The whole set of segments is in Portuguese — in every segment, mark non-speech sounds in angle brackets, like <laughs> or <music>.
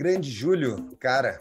Grande Júlio, cara,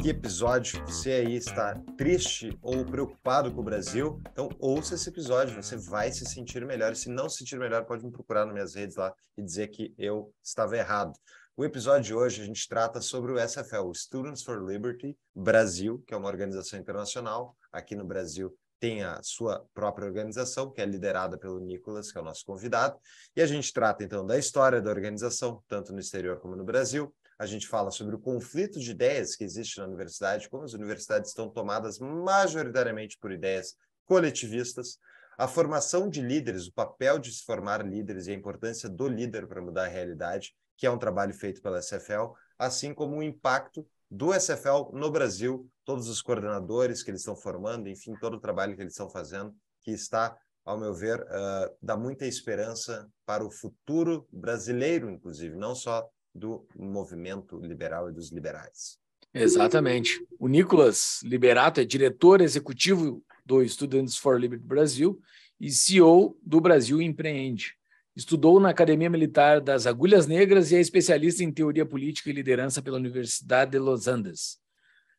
que episódio. Você aí está triste ou preocupado com o Brasil, então ouça esse episódio, você vai se sentir melhor. E se não se sentir melhor, pode me procurar nas minhas redes lá e dizer que eu estava errado. O episódio de hoje a gente trata sobre o SFL, Students for Liberty Brasil, que é uma organização internacional. Aqui no Brasil tem a sua própria organização, que é liderada pelo Nicolas, que é o nosso convidado. E a gente trata então da história da organização, tanto no exterior como no Brasil, a gente fala sobre o conflito de ideias que existe na universidade, como as universidades estão tomadas majoritariamente por ideias coletivistas, a formação de líderes, o papel de se formar líderes e a importância do líder para mudar a realidade, que é um trabalho feito pela SFL, assim como o impacto do SFL no Brasil, todos os coordenadores que eles estão formando, enfim, todo o trabalho que eles estão fazendo, que está, ao meu ver, uh, dá muita esperança para o futuro brasileiro, inclusive, não só do movimento liberal e dos liberais. Exatamente. O Nicolas Liberato é diretor executivo do Students for Liberty Brasil e CEO do Brasil Empreende. Estudou na Academia Militar das Agulhas Negras e é especialista em teoria política e liderança pela Universidade de Los Andes.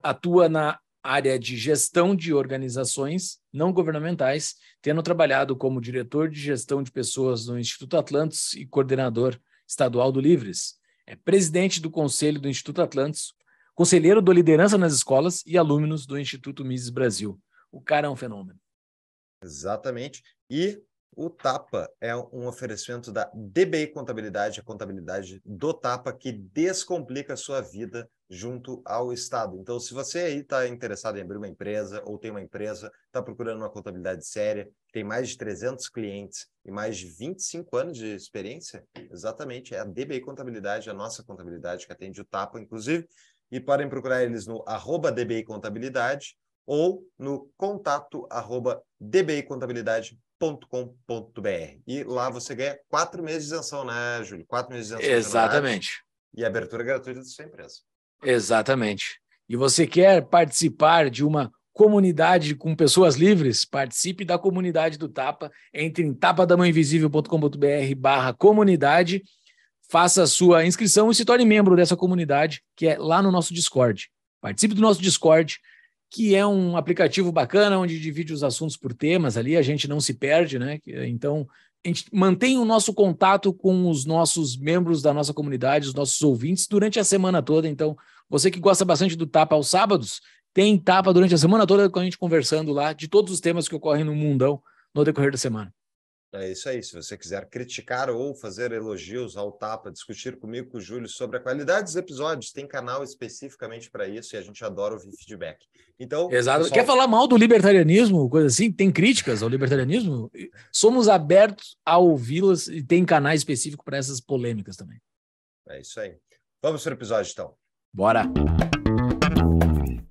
Atua na área de gestão de organizações não governamentais, tendo trabalhado como diretor de gestão de pessoas no Instituto Atlantis e coordenador estadual do Livres. É presidente do Conselho do Instituto Atlantis, conselheiro do Liderança nas Escolas e alunos do Instituto Mises Brasil. O cara é um fenômeno. Exatamente. E o Tapa é um oferecimento da DBI Contabilidade, a contabilidade do Tapa que descomplica a sua vida junto ao Estado. Então, se você aí está interessado em abrir uma empresa ou tem uma empresa, está procurando uma contabilidade séria, tem mais de 300 clientes e mais de 25 anos de experiência, exatamente, é a DBI Contabilidade, a nossa contabilidade que atende o TAPA, inclusive, e podem procurar eles no arroba DBI Contabilidade ou no contato arroba dbicontabilidade.com.br. E lá você ganha quatro meses de isenção, né, Júlio? Quatro meses de isenção. Exatamente. E abertura gratuita da sua empresa. Exatamente. E você quer participar de uma comunidade com pessoas livres? Participe da comunidade do Tapa. Entre em tapadamãoinvisível.com.br barra comunidade, faça a sua inscrição e se torne membro dessa comunidade, que é lá no nosso Discord. Participe do nosso Discord, que é um aplicativo bacana onde divide os assuntos por temas ali, a gente não se perde, né? Então a gente mantém o nosso contato com os nossos membros da nossa comunidade, os nossos ouvintes, durante a semana toda. Então, você que gosta bastante do Tapa aos sábados, tem Tapa durante a semana toda com a gente conversando lá de todos os temas que ocorrem no mundão no decorrer da semana. É isso aí. Se você quiser criticar ou fazer elogios ao Tapa, discutir comigo, com o Júlio, sobre a qualidade dos episódios, tem canal especificamente para isso e a gente adora ouvir feedback. Então. Exato. Pessoal... Quer falar mal do libertarianismo, coisa assim? Tem críticas ao libertarianismo? Somos abertos a ouvi-las e tem canal específico para essas polêmicas também. É isso aí. Vamos para o episódio, então. Bora!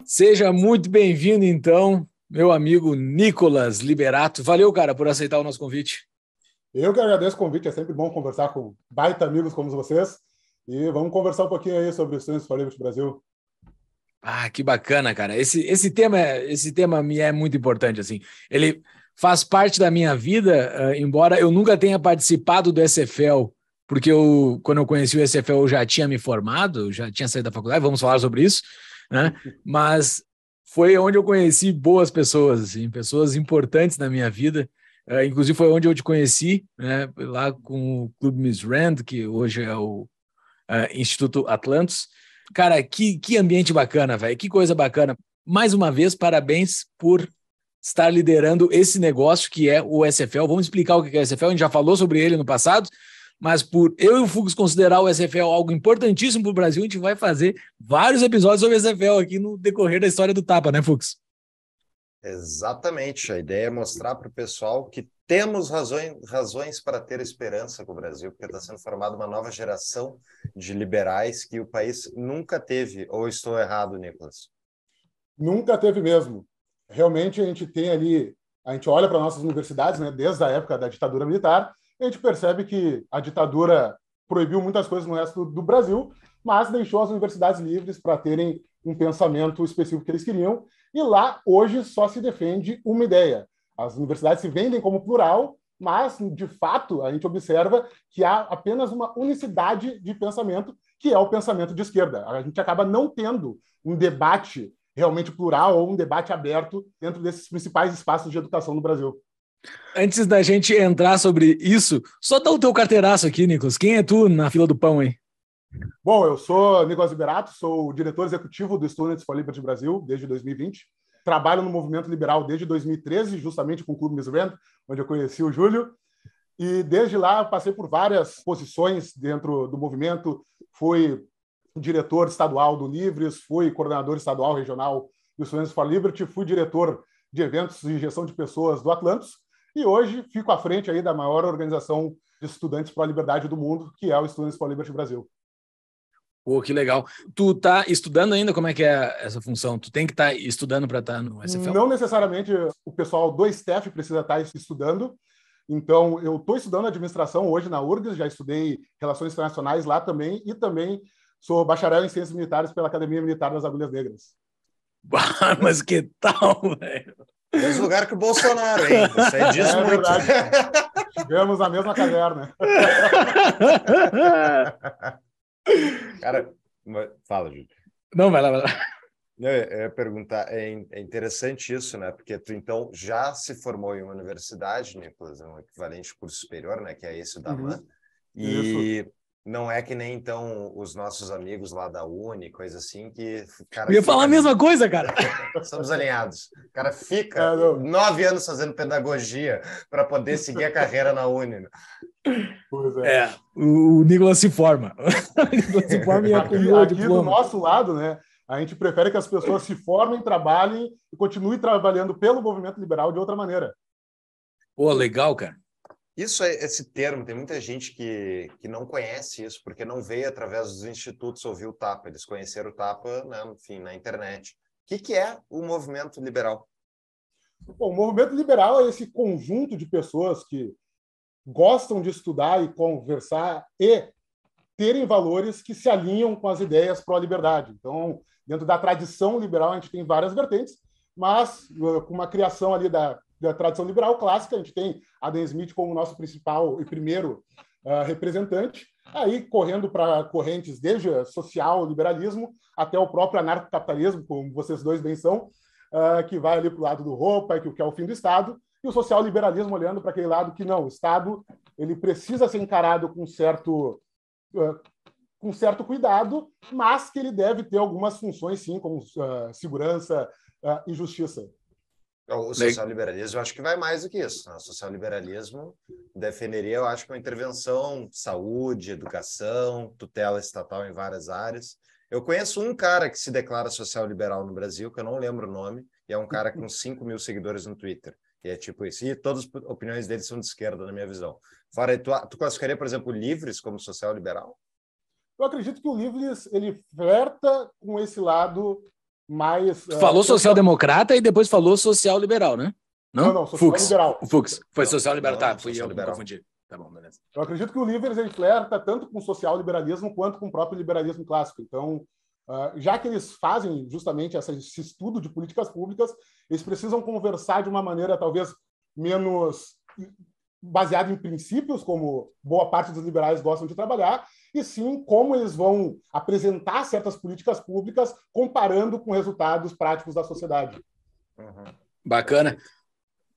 Seja muito bem-vindo, então, meu amigo Nicolas Liberato. Valeu, cara, por aceitar o nosso convite. Eu que agradeço o convite, é sempre bom conversar com baita amigos como vocês. E vamos conversar um pouquinho aí sobre os Santos Paralímpicos do Brasil. Ah, que bacana, cara. Esse, esse tema esse tema me é muito importante assim. Ele faz parte da minha vida, ah, embora eu nunca tenha participado do SFL, porque eu quando eu conheci o SFL eu já tinha me formado, já tinha saído da faculdade, vamos falar sobre isso, né? <laughs> Mas foi onde eu conheci boas pessoas, assim, pessoas importantes na minha vida. Eh, inclusive foi onde eu te conheci, né, lá com o Clube Miss Rand, que hoje é o eh, Instituto Atlantis. Cara, que, que ambiente bacana, velho, que coisa bacana. Mais uma vez, parabéns por estar liderando esse negócio que é o SFL. Vamos explicar o que é o SFL, a gente já falou sobre ele no passado, mas por eu e o Fux considerar o SFL algo importantíssimo para o Brasil, a gente vai fazer vários episódios sobre o SFL aqui no decorrer da história do Tapa, né, Fux? Exatamente. A ideia é mostrar para o pessoal que temos razões, razões para ter esperança com o Brasil, porque está sendo formada uma nova geração de liberais que o país nunca teve. Ou estou errado, Nicolas? Nunca teve mesmo. Realmente a gente tem ali, a gente olha para nossas universidades, né, desde a época da ditadura militar, a gente percebe que a ditadura proibiu muitas coisas no resto do, do Brasil, mas deixou as universidades livres para terem um pensamento específico que eles queriam. E lá, hoje, só se defende uma ideia. As universidades se vendem como plural, mas, de fato, a gente observa que há apenas uma unicidade de pensamento, que é o pensamento de esquerda. A gente acaba não tendo um debate realmente plural ou um debate aberto dentro desses principais espaços de educação no Brasil. Antes da gente entrar sobre isso, só dá o teu carteiraço aqui, Nicolas. Quem é tu na fila do pão aí? Bom, eu sou Nicolas Liberato, sou diretor executivo do Students for Liberty Brasil desde 2020. Trabalho no movimento liberal desde 2013, justamente com o Clube Vento, onde eu conheci o Júlio. E desde lá passei por várias posições dentro do movimento. Fui diretor estadual do Livres, fui coordenador estadual regional do Students for Liberty, fui diretor de eventos e gestão de pessoas do Atlantis e hoje fico à frente aí da maior organização de estudantes para a liberdade do mundo, que é o Students for Liberty Brasil. Pô, que legal. Tu tá estudando ainda como é que é essa função? Tu tem que estar tá estudando para estar tá no SFL? Não necessariamente o pessoal do staff precisa estar tá estudando. Então, eu estou estudando administração hoje na URGS, já estudei relações internacionais lá também e também sou bacharel em ciências militares pela Academia Militar das Agulhas Negras. <laughs> Mas que tal, velho? Mesmo lugar que o Bolsonaro, hein? Você diz é muito. Verdade. Chegamos a mesma caverna. <laughs> Cara, fala, Júlio. Não, vai lá, vai lá. Eu ia perguntar, é, é interessante isso, né? Porque tu, então, já se formou em uma universidade, Nicolas, né? um equivalente curso superior, né? Que é esse da uhum. E... Isso não é que nem então os nossos amigos lá da Uni, coisa assim, que. Cara, Eu ia falar a mesma coisa, cara. Estamos <laughs> alinhados. O cara fica é, nove anos fazendo pedagogia para poder seguir a carreira na Uni. Né? Pois é. é o, o Nicolas se forma. <laughs> o se forma e acumula aqui, aqui do nosso lado, né? A gente prefere que as pessoas se formem, trabalhem e continuem trabalhando pelo movimento liberal de outra maneira. Pô, legal, cara. Isso é esse termo, tem muita gente que, que não conhece isso, porque não veio através dos institutos ouvir o Tapa, eles conheceram o Tapa, né, enfim, na internet. O que, que é o movimento liberal? Bom, o movimento liberal é esse conjunto de pessoas que gostam de estudar e conversar e terem valores que se alinham com as ideias pró-liberdade. Então, dentro da tradição liberal, a gente tem várias vertentes, mas eh, com uma criação ali da da tradição liberal clássica, a gente tem Adam Smith como nosso principal e primeiro uh, representante, aí correndo para correntes desde social, liberalismo, até o próprio anarcocapitalismo, como vocês dois bem são, uh, que vai ali para o lado do roupa, que é o fim do Estado, e o social liberalismo olhando para aquele lado que não, o Estado ele precisa ser encarado com certo uh, com certo cuidado, mas que ele deve ter algumas funções sim, como uh, segurança uh, e justiça. É, o social-liberalismo, acho que vai mais do que isso. Né? O social-liberalismo defenderia, eu acho, uma intervenção saúde, educação, tutela estatal em várias áreas. Eu conheço um cara que se declara social-liberal no Brasil, que eu não lembro o nome, e é um cara com 5 <laughs> mil seguidores no Twitter. E é tipo isso. E todas as opiniões dele são de esquerda, na minha visão. Fora, tu, tu classificaria, por exemplo, Livres como social-liberal? Eu acredito que o Livres ele flerta com esse lado mas. Tu falou uh, social-democrata e depois falou social-liberal, né? Não, não, não social-liberal. Fux. Foi social-liberal, tá, fui eu, confundi. Tá bom, beleza. Eu acredito que o Livers ele flerta tanto com o social-liberalismo quanto com o próprio liberalismo clássico. Então, uh, já que eles fazem justamente esse estudo de políticas públicas, eles precisam conversar de uma maneira talvez menos baseado em princípios, como boa parte dos liberais gostam de trabalhar, e sim como eles vão apresentar certas políticas públicas comparando com resultados práticos da sociedade. Uhum. Bacana.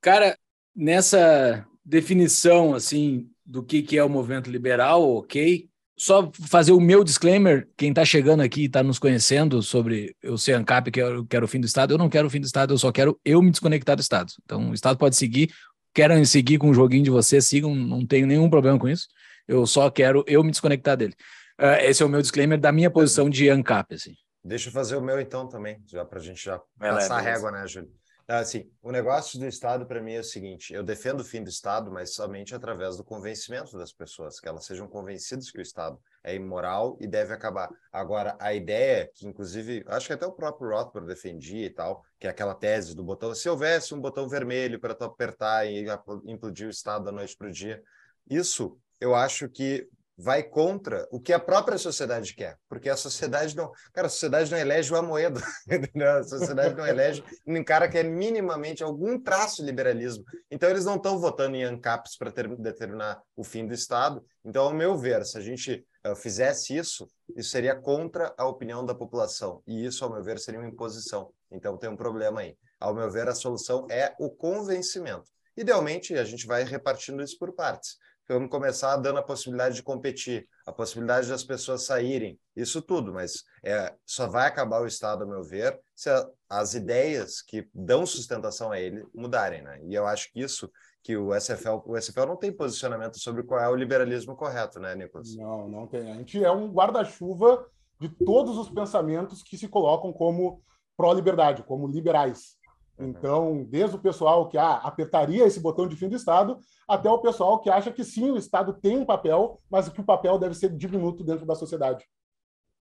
Cara, nessa definição assim do que, que é o movimento liberal, ok? Só fazer o meu disclaimer, quem está chegando aqui e está nos conhecendo sobre eu ser ANCAP, que eu é quero o fim do Estado, eu não quero o fim do Estado, eu só quero eu me desconectar do Estado. Então, o Estado pode seguir, querem seguir com o joguinho de vocês, sigam, não tenho nenhum problema com isso. Eu só quero eu me desconectar dele. Uh, esse é o meu disclaimer da minha posição de ANCAP, assim. Deixa eu fazer o meu então também, já para a gente já passar a régua, né, Júlio? Assim, o negócio do Estado para mim é o seguinte: eu defendo o fim do Estado, mas somente através do convencimento das pessoas, que elas sejam convencidas que o Estado é imoral e deve acabar. Agora, a ideia que, inclusive, acho que até o próprio Rothbard defendia e tal, que é aquela tese do botão: se houvesse um botão vermelho para tu apertar e implodir o Estado da noite para o dia, isso eu acho que vai contra o que a própria sociedade quer, porque a sociedade não, cara, a sociedade não elege o Amoedo, <laughs> entendeu? a sociedade não elege um cara que é minimamente algum traço de liberalismo. Então eles não estão votando em ANCAPs para determinar o fim do Estado. Então, ao meu ver, se a gente uh, fizesse isso, isso seria contra a opinião da população, e isso, ao meu ver, seria uma imposição. Então tem um problema aí. Ao meu ver, a solução é o convencimento. Idealmente, a gente vai repartindo isso por partes eu vamos começar dando a possibilidade de competir, a possibilidade das pessoas saírem, isso tudo, mas é, só vai acabar o Estado, a meu ver, se a, as ideias que dão sustentação a ele mudarem. Né? E eu acho que isso que o SFL, o SFL não tem posicionamento sobre qual é o liberalismo correto, né, Nicolas? Não, não tem. A gente é um guarda-chuva de todos os pensamentos que se colocam como pró-liberdade, como liberais. Uhum. Então, desde o pessoal que ah, apertaria esse botão de fim do Estado, até o pessoal que acha que sim, o Estado tem um papel, mas que o papel deve ser diminuto dentro da sociedade.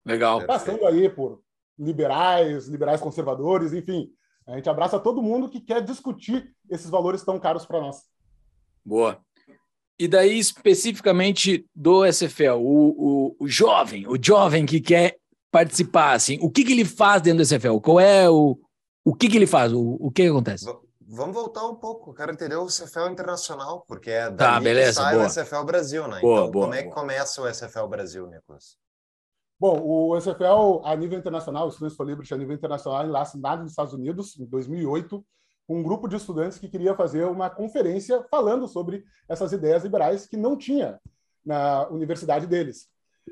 Legal. Tá passando aí por liberais, liberais conservadores, enfim. A gente abraça todo mundo que quer discutir esses valores tão caros para nós. Boa. E daí, especificamente do SFL, o, o, o, jovem, o jovem que quer participar, assim, o que, que ele faz dentro do SFL? Qual é o, o que, que ele faz? O, o que acontece? V vamos voltar um pouco. Eu quero entender o CFL Internacional, porque é da tá, beleza, sai boa. o SFL Brasil, né? Boa, então, boa, como é que boa. começa o SFL Brasil, Nicolas? Bom, o SFL a nível internacional, o Estudantes for Liberty a nível internacional, lá assinado nos Estados Unidos, em 2008, um grupo de estudantes que queria fazer uma conferência falando sobre essas ideias liberais que não tinha na universidade deles.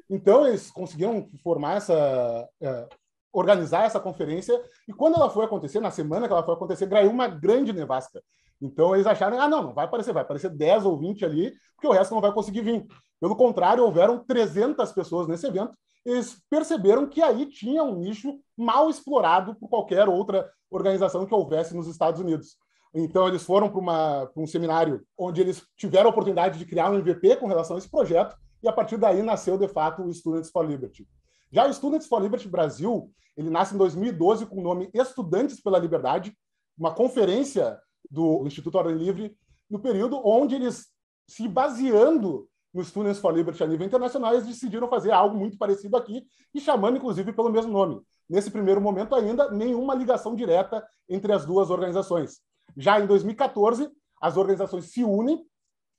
Então, eles conseguiram formar essa, eh, organizar essa conferência. E quando ela foi acontecer, na semana que ela foi acontecer, graiu uma grande nevasca. Então eles acharam, ah, não, não vai aparecer, vai aparecer 10 ou 20 ali, porque o resto não vai conseguir vir. Pelo contrário, houveram 300 pessoas nesse evento. Eles perceberam que aí tinha um nicho mal explorado por qualquer outra organização que houvesse nos Estados Unidos. Então, eles foram para um seminário onde eles tiveram a oportunidade de criar um MVP com relação a esse projeto, e a partir daí nasceu, de fato, o Students for Liberty. Já o Students for Liberty Brasil, ele nasce em 2012 com o nome Estudantes pela Liberdade, uma conferência do Instituto Ordem Livre, no período onde eles, se baseando nos Students for Liberty a nível internacional, eles decidiram fazer algo muito parecido aqui e chamando, inclusive, pelo mesmo nome. Nesse primeiro momento, ainda, nenhuma ligação direta entre as duas organizações. Já em 2014, as organizações se unem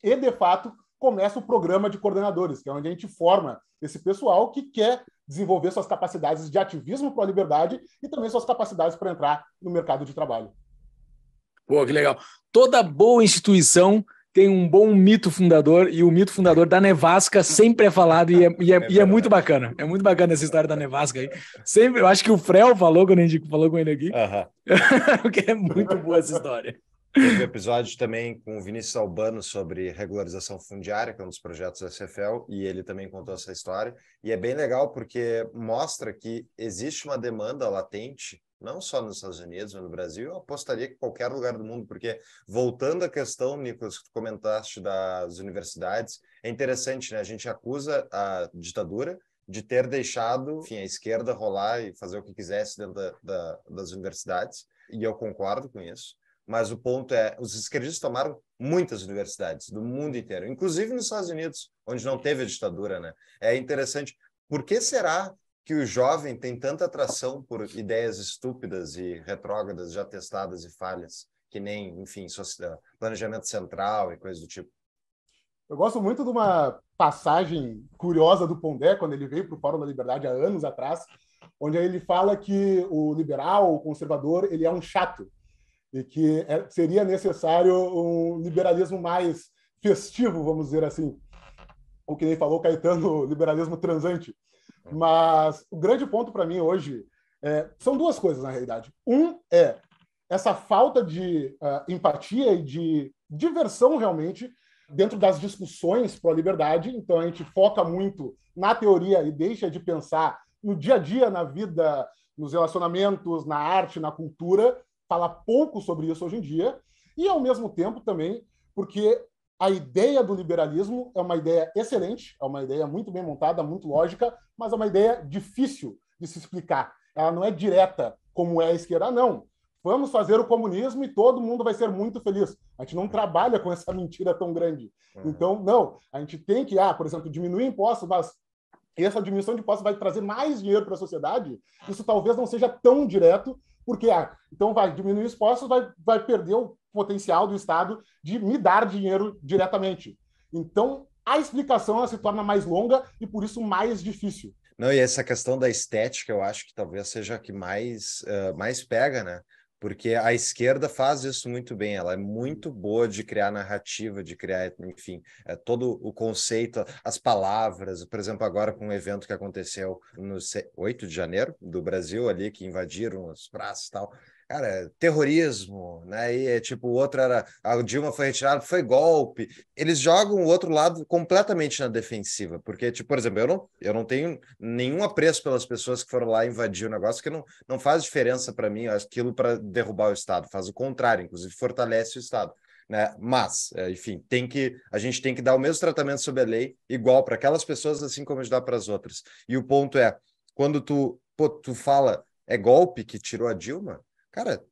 e, de fato, começa o programa de coordenadores, que é onde a gente forma esse pessoal que quer desenvolver suas capacidades de ativismo para a liberdade e também suas capacidades para entrar no mercado de trabalho. Pô, que legal. Toda boa instituição tem um bom mito fundador e o mito fundador da Nevasca sempre é falado e é, e é, é, e é muito bacana. É muito bacana essa história da Nevasca aí. Sempre, eu acho que o Frel falou quando a gente falou com ele aqui, uh <laughs> -huh. é muito boa essa história. Teve episódio também com o Vinícius Albano sobre regularização fundiária, que é um dos projetos da CFL, e ele também contou essa história. E é bem legal porque mostra que existe uma demanda latente, não só nos Estados Unidos, mas no Brasil, eu apostaria que qualquer lugar do mundo, porque voltando à questão, Nicolas, que tu comentaste das universidades, é interessante, né? A gente acusa a ditadura de ter deixado enfim, a esquerda rolar e fazer o que quisesse dentro da, da, das universidades, e eu concordo com isso mas o ponto é, os esquerdistas tomaram muitas universidades do mundo inteiro, inclusive nos Estados Unidos, onde não teve a ditadura, né? É interessante. Por que será que o jovem tem tanta atração por ideias estúpidas e retrógradas, já testadas e falhas, que nem, enfim, eh, planejamento central e coisas do tipo? Eu gosto muito de uma passagem curiosa do Pondé, quando ele veio para o Fórum da Liberdade há anos atrás, onde ele fala que o liberal, o conservador, ele é um chato e que é, seria necessário um liberalismo mais festivo, vamos dizer assim. O que nem falou Caetano, <laughs> liberalismo transante. Mas o grande ponto para mim hoje é, são duas coisas, na realidade. Um é essa falta de uh, empatia e de diversão, realmente, dentro das discussões para a liberdade. Então, a gente foca muito na teoria e deixa de pensar no dia a dia, na vida, nos relacionamentos, na arte, na cultura fala pouco sobre isso hoje em dia, e ao mesmo tempo também porque a ideia do liberalismo é uma ideia excelente, é uma ideia muito bem montada, muito lógica, mas é uma ideia difícil de se explicar. Ela não é direta, como é a esquerda, não. Vamos fazer o comunismo e todo mundo vai ser muito feliz. A gente não trabalha com essa mentira tão grande. Uhum. Então, não, a gente tem que, ah, por exemplo, diminuir impostos, mas essa diminuição de impostos vai trazer mais dinheiro para a sociedade. Isso talvez não seja tão direto porque ah, então vai diminuir os postos, vai, vai perder o potencial do Estado de me dar dinheiro diretamente. Então, a explicação ela se torna mais longa e, por isso, mais difícil. Não, e essa questão da estética, eu acho que talvez seja a que mais, uh, mais pega, né? porque a esquerda faz isso muito bem, ela é muito boa de criar narrativa, de criar, enfim, é, todo o conceito, as palavras, por exemplo, agora com um evento que aconteceu no 8 de janeiro do Brasil ali, que invadiram as praças e tal, cara, terrorismo, né? E é tipo, o outro era a Dilma foi retirada, foi golpe. Eles jogam o outro lado completamente na defensiva, porque tipo, por exemplo, eu não, eu não tenho nenhum apreço pelas pessoas que foram lá invadir o negócio, que não, não faz diferença para mim aquilo para derrubar o Estado, faz o contrário, inclusive fortalece o Estado. Né? Mas, é, enfim, tem que a gente tem que dar o mesmo tratamento sob a lei, igual para aquelas pessoas, assim como a gente dá para as outras. E o ponto é, quando tu, pô, tu fala é golpe que tirou a Dilma, Cara,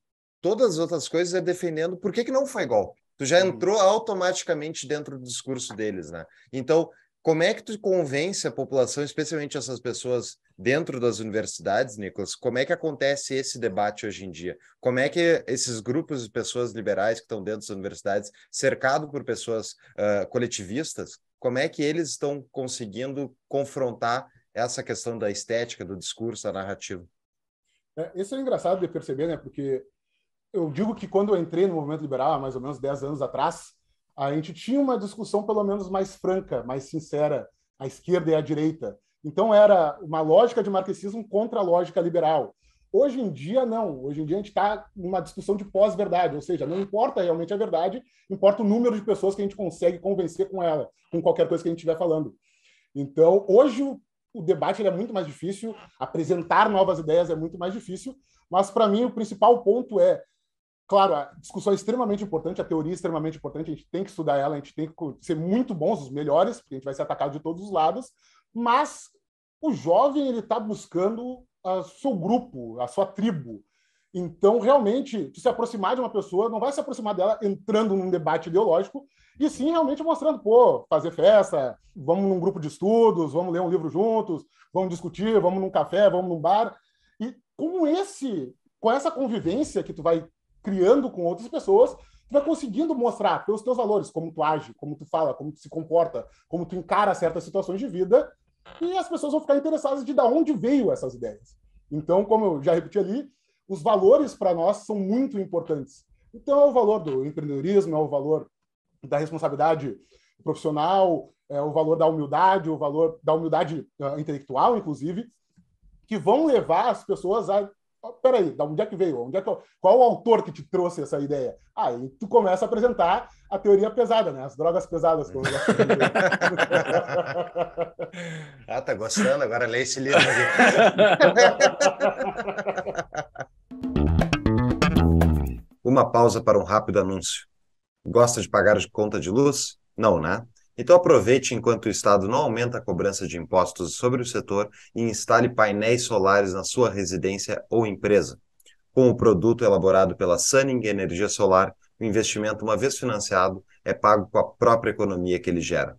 todas as outras coisas é defendendo por que, que não foi golpe. Tu já uhum. entrou automaticamente dentro do discurso deles, né? Então, como é que tu convence a população, especialmente essas pessoas dentro das universidades, Nicolas? Como é que acontece esse debate hoje em dia? Como é que esses grupos de pessoas liberais que estão dentro das universidades, cercado por pessoas uh, coletivistas, como é que eles estão conseguindo confrontar essa questão da estética, do discurso, da narrativa? É, esse é engraçado de perceber, né? Porque eu digo que quando eu entrei no movimento liberal, há mais ou menos 10 anos atrás, a gente tinha uma discussão pelo menos mais franca, mais sincera, a esquerda e a direita. Então era uma lógica de marxismo contra a lógica liberal. Hoje em dia, não. Hoje em dia a gente está numa discussão de pós-verdade, ou seja, não importa realmente a verdade, importa o número de pessoas que a gente consegue convencer com ela, com qualquer coisa que a gente estiver falando. Então, hoje, o debate é muito mais difícil, apresentar novas ideias é muito mais difícil, mas para mim o principal ponto é, claro, a discussão é extremamente importante, a teoria é extremamente importante, a gente tem que estudar ela, a gente tem que ser muito bons, os melhores, porque a gente vai ser atacado de todos os lados, mas o jovem ele está buscando o seu grupo, a sua tribo. Então, realmente, se aproximar de uma pessoa, não vai se aproximar dela entrando num debate ideológico, e sim, realmente mostrando, pô, fazer festa, vamos num grupo de estudos, vamos ler um livro juntos, vamos discutir, vamos num café, vamos num bar. E com esse, com essa convivência que tu vai criando com outras pessoas, tu vai conseguindo mostrar pelos teus valores, como tu age, como tu fala, como tu se comporta, como tu encara certas situações de vida, e as pessoas vão ficar interessadas de da onde veio essas ideias. Então, como eu já repeti ali, os valores para nós são muito importantes. Então, é o valor do empreendedorismo, é o valor da responsabilidade profissional, é, o valor da humildade, o valor da humildade uh, intelectual, inclusive, que vão levar as pessoas a. Ah, peraí, da onde é que veio? Onde é que, qual o autor que te trouxe essa ideia? Aí tu começa a apresentar a teoria pesada, né? As drogas pesadas. Como eu <laughs> ah, tá gostando? Agora lê esse livro aqui. <laughs> Uma pausa para um rápido anúncio. Gosta de pagar de conta de luz? Não, né? Então aproveite enquanto o Estado não aumenta a cobrança de impostos sobre o setor e instale painéis solares na sua residência ou empresa. Com o produto elaborado pela Sunning Energia Solar, o investimento, uma vez financiado, é pago com a própria economia que ele gera.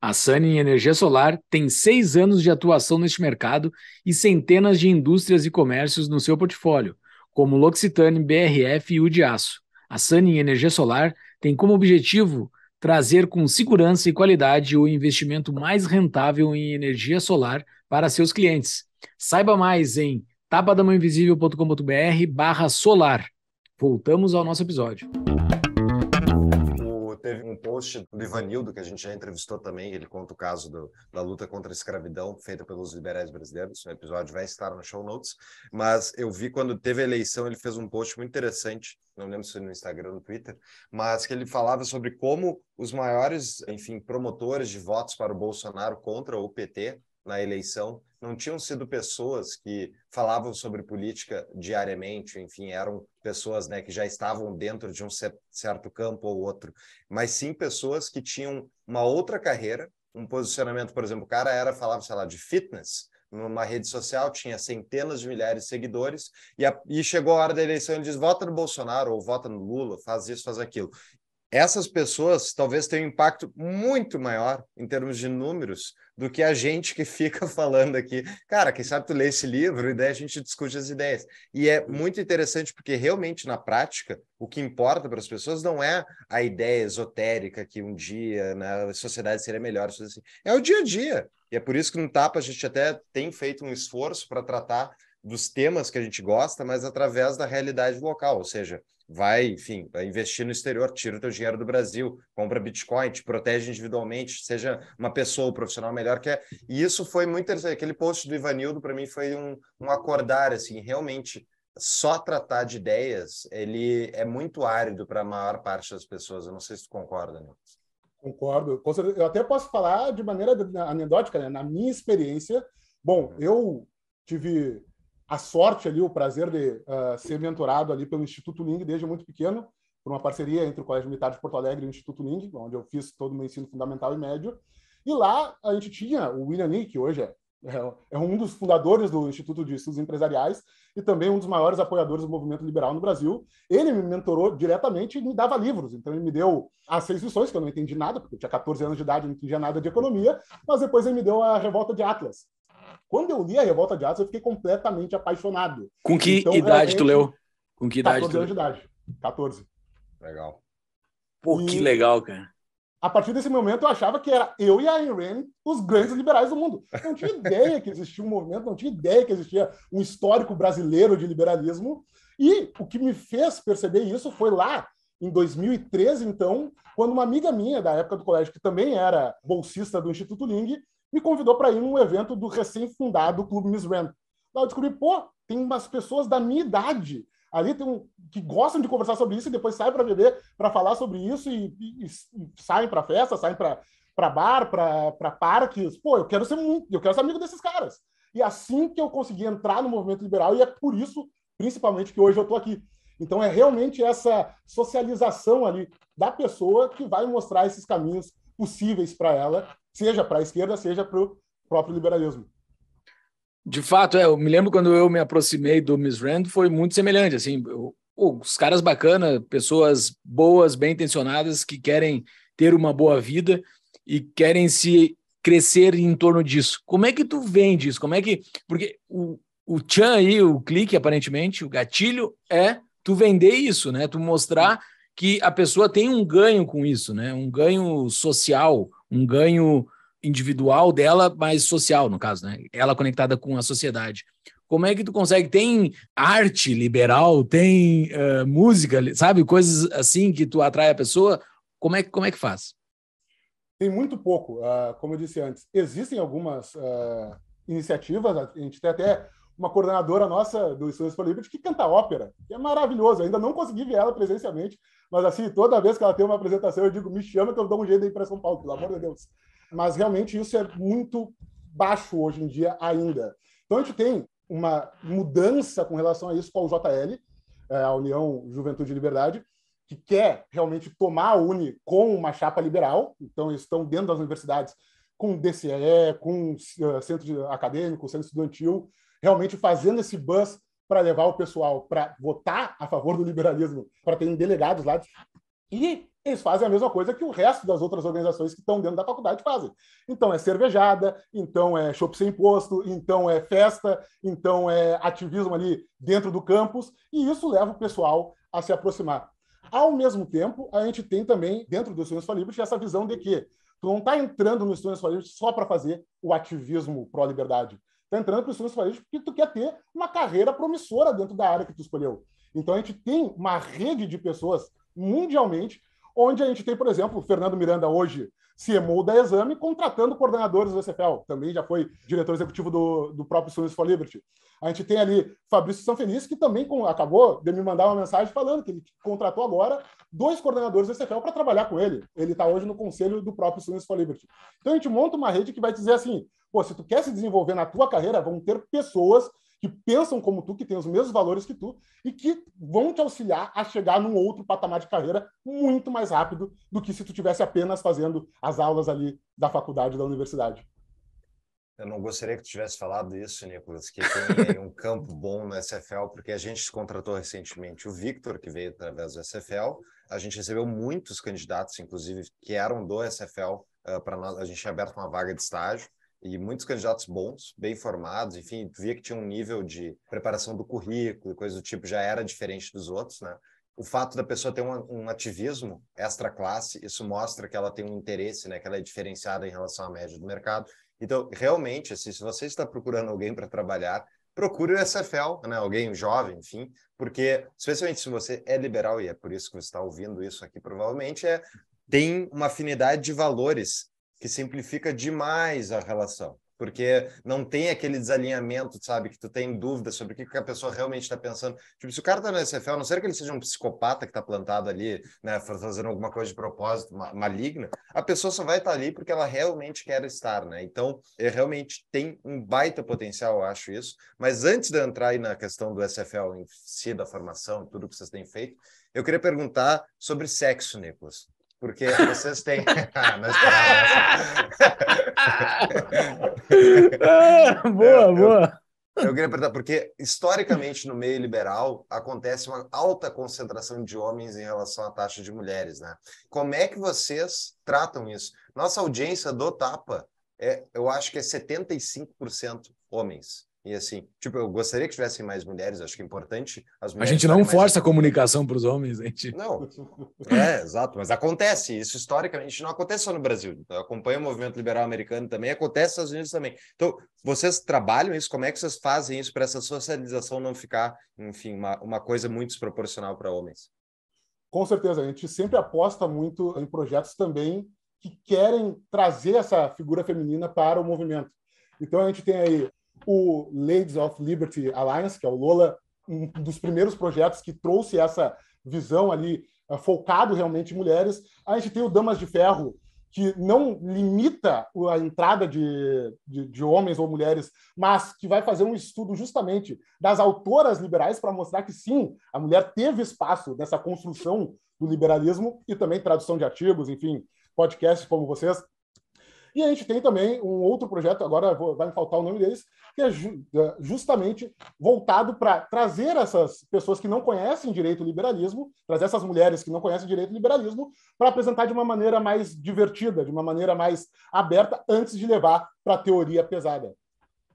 A Sunning Energia Solar tem seis anos de atuação neste mercado e centenas de indústrias e comércios no seu portfólio, como L'Occitane, BRF e o de Aço. A Sunny Energia Solar tem como objetivo trazer com segurança e qualidade o investimento mais rentável em energia solar para seus clientes. Saiba mais em tapadamãoinvisível.com.br barra solar. Voltamos ao nosso episódio teve um post do Ivanildo, que a gente já entrevistou também, ele conta o caso do, da luta contra a escravidão feita pelos liberais brasileiros. O episódio vai estar no show notes. Mas eu vi quando teve a eleição, ele fez um post muito interessante, não lembro se foi no Instagram ou no Twitter, mas que ele falava sobre como os maiores, enfim, promotores de votos para o Bolsonaro contra o PT na eleição não tinham sido pessoas que falavam sobre política diariamente, enfim, eram pessoas né, que já estavam dentro de um certo campo ou outro, mas sim pessoas que tinham uma outra carreira, um posicionamento, por exemplo, o cara era falava, sei lá, de fitness, numa rede social, tinha centenas de milhares de seguidores, e, a, e chegou a hora da eleição, ele diz, vota no Bolsonaro, ou vota no Lula, faz isso, faz aquilo essas pessoas talvez tenham um impacto muito maior em termos de números do que a gente que fica <laughs> falando aqui. Cara, quem sabe tu lê esse livro e daí a gente discute as ideias. E é uhum. muito interessante porque realmente na prática o que importa para as pessoas não é a ideia esotérica que um dia né, a sociedade seria melhor, assim. é o dia a dia. E é por isso que no Tapa a gente até tem feito um esforço para tratar dos temas que a gente gosta, mas através da realidade local, ou seja, vai, enfim, vai investir no exterior, tira o teu dinheiro do Brasil, compra Bitcoin, te protege individualmente, seja uma pessoa, ou profissional melhor que é. E isso foi muito interessante. Aquele post do Ivanildo, para mim, foi um, um acordar, assim, realmente só tratar de ideias, ele é muito árido para a maior parte das pessoas. Eu não sei se tu concorda, Né? Concordo. Eu até posso falar de maneira anedótica, né? Na minha experiência, bom, uhum. eu tive a sorte ali, o prazer de uh, ser mentorado ali pelo Instituto Ling desde muito pequeno, por uma parceria entre o Colégio Militar de Porto Alegre e o Instituto Ling, onde eu fiz todo o meu ensino fundamental e médio. E lá a gente tinha o William Ling, que hoje é, é, é um dos fundadores do Instituto de Estudos Empresariais e também um dos maiores apoiadores do movimento liberal no Brasil. Ele me mentorou diretamente e me dava livros. Então, ele me deu as seis lições, que eu não entendi nada, porque eu tinha 14 anos de idade, não entendia nada de economia, mas depois ele me deu a Revolta de Atlas, quando eu li a Revolta de Atos, eu fiquei completamente apaixonado. Com que então, é, idade é tu leu? Com que idade? 14 anos de idade. 14. Legal. Pô, e... que legal, cara. A partir desse momento, eu achava que era eu e a Ayn Rand os grandes liberais do mundo. não tinha ideia que existia um movimento, não tinha ideia que existia um histórico brasileiro de liberalismo. E o que me fez perceber isso foi lá, em 2013, então, quando uma amiga minha da época do colégio, que também era bolsista do Instituto Ling, me convidou para ir num evento do recém-fundado Clube Miss Rand. Lá eu descobri, pô, tem umas pessoas da minha idade ali tem um, que gostam de conversar sobre isso e depois saem para beber, para falar sobre isso e, e, e saem para festa, saem para bar, para parques. Pô, eu quero ser muito, eu quero ser amigo desses caras. E assim que eu consegui entrar no movimento liberal e é por isso, principalmente, que hoje eu estou aqui. Então é realmente essa socialização ali da pessoa que vai mostrar esses caminhos possíveis para ela, seja para a esquerda, seja para o próprio liberalismo. De fato, é, eu me lembro quando eu me aproximei do Miss Rand, foi muito semelhante. Assim, eu, os caras bacanas, pessoas boas, bem intencionadas, que querem ter uma boa vida e querem se crescer em torno disso. Como é que tu vende isso? Como é que. Porque o, o e aí, o clique, aparentemente, o gatilho é tu vender isso, né? Tu mostrar que a pessoa tem um ganho com isso, né? Um ganho social, um ganho individual dela, mas social, no caso, né? Ela conectada com a sociedade. Como é que tu consegue? Tem arte liberal, tem uh, música, sabe? Coisas assim que tu atrai a pessoa. Como é, como é que faz? Tem muito pouco, uh, como eu disse antes. Existem algumas uh, iniciativas, a gente tem até uma coordenadora nossa do Estudos Políticos que canta ópera, que é maravilhoso. ainda não consegui ver ela presencialmente, mas assim, toda vez que ela tem uma apresentação, eu digo, me chama que eu dou um jeito de ir para São Paulo, pelo amor de Deus. Mas realmente isso é muito baixo hoje em dia ainda. Então a gente tem uma mudança com relação a isso com o JL, é, a União Juventude e Liberdade, que quer realmente tomar a Uni com uma chapa liberal, então eles estão dentro das universidades com DCE, com eh, centro acadêmico, centro estudantil, realmente fazendo esse buzz para levar o pessoal para votar a favor do liberalismo, para terem delegados lá. E eles fazem a mesma coisa que o resto das outras organizações que estão dentro da faculdade fazem. Então é cervejada, então é shopping sem imposto, então é festa, então é ativismo ali dentro do campus, e isso leva o pessoal a se aproximar. Ao mesmo tempo, a gente tem também, dentro do Estudantes Falíveis, essa visão de que tu não está entrando no Estudantes Falíveis só para fazer o ativismo pró-liberdade está entrando para os seus países porque tu quer ter uma carreira promissora dentro da área que tu escolheu. Então a gente tem uma rede de pessoas mundialmente onde a gente tem, por exemplo, o Fernando Miranda hoje, se da Exame, contratando coordenadores do CFL, também já foi diretor executivo do, do próprio Students for Liberty. A gente tem ali Fabrício Sanfeliz, que também com, acabou de me mandar uma mensagem falando que ele contratou agora dois coordenadores do CFL para trabalhar com ele. Ele está hoje no conselho do próprio Students for Liberty. Então a gente monta uma rede que vai dizer assim, pô, se tu quer se desenvolver na tua carreira, vão ter pessoas que pensam como tu, que têm os mesmos valores que tu e que vão te auxiliar a chegar num outro patamar de carreira muito mais rápido do que se tu tivesse apenas fazendo as aulas ali da faculdade, da universidade. Eu não gostaria que tu tivesse falado isso, Nicolas, que tem <laughs> um campo bom no SFL, porque a gente contratou recentemente o Victor, que veio através do SFL. A gente recebeu muitos candidatos, inclusive, que eram do SFL uh, eh, para nós. A gente tinha aberto uma vaga de estágio e muitos candidatos bons, bem formados, enfim, via que tinha um nível de preparação do currículo e coisa do tipo, já era diferente dos outros, né? O fato da pessoa ter um, um ativismo extra-classe, isso mostra que ela tem um interesse, né? Que ela é diferenciada em relação à média do mercado. Então, realmente, assim, se você está procurando alguém para trabalhar, procure o SFL, né? alguém jovem, enfim, porque, especialmente se você é liberal, e é por isso que você está ouvindo isso aqui provavelmente, é tem uma afinidade de valores que simplifica demais a relação, porque não tem aquele desalinhamento, sabe, que tu tem dúvida sobre o que, que a pessoa realmente está pensando. Tipo, se o cara está no SFL, a não ser que ele seja um psicopata que está plantado ali, né, fazendo alguma coisa de propósito maligna, a pessoa só vai estar tá ali porque ela realmente quer estar, né? Então, é, realmente tem um baita potencial, eu acho isso. Mas antes de entrar aí na questão do SFL em si, da formação, tudo que vocês têm feito, eu queria perguntar sobre sexo, Nicolas porque vocês têm. <laughs> Ah, ah, boa, eu, boa. Eu, eu queria perguntar, porque historicamente no meio liberal acontece uma alta concentração de homens em relação à taxa de mulheres, né? Como é que vocês tratam isso? Nossa audiência do Tapa, é, eu acho que é 75% homens. E assim, tipo, eu gostaria que tivessem mais mulheres, acho que é importante. As a gente não força mais... a comunicação para os homens, a gente. Não, <laughs> é, exato, mas acontece, isso historicamente não acontece só no Brasil. Eu acompanho o movimento liberal americano também, acontece nos Estados Unidos também. Então, vocês trabalham isso, como é que vocês fazem isso para essa socialização não ficar, enfim, uma, uma coisa muito desproporcional para homens? Com certeza, a gente sempre aposta muito em projetos também que querem trazer essa figura feminina para o movimento. Então, a gente tem aí o Ladies of Liberty Alliance, que é o Lola, um dos primeiros projetos que trouxe essa visão ali eh, focado realmente em mulheres. A gente tem o Damas de Ferro, que não limita a entrada de, de, de, homens ou mulheres, mas que vai fazer um estudo justamente das autoras liberais para mostrar que sim, a mulher teve espaço nessa construção do liberalismo e também tradução de artigos, enfim, podcasts como vocês e a gente tem também um outro projeto, agora vai me faltar o nome deles, que é, é justamente voltado para trazer essas pessoas que não conhecem direito o liberalismo, trazer essas mulheres que não conhecem direito o liberalismo, para apresentar de uma maneira mais divertida, de uma maneira mais aberta, antes de levar para a teoria pesada.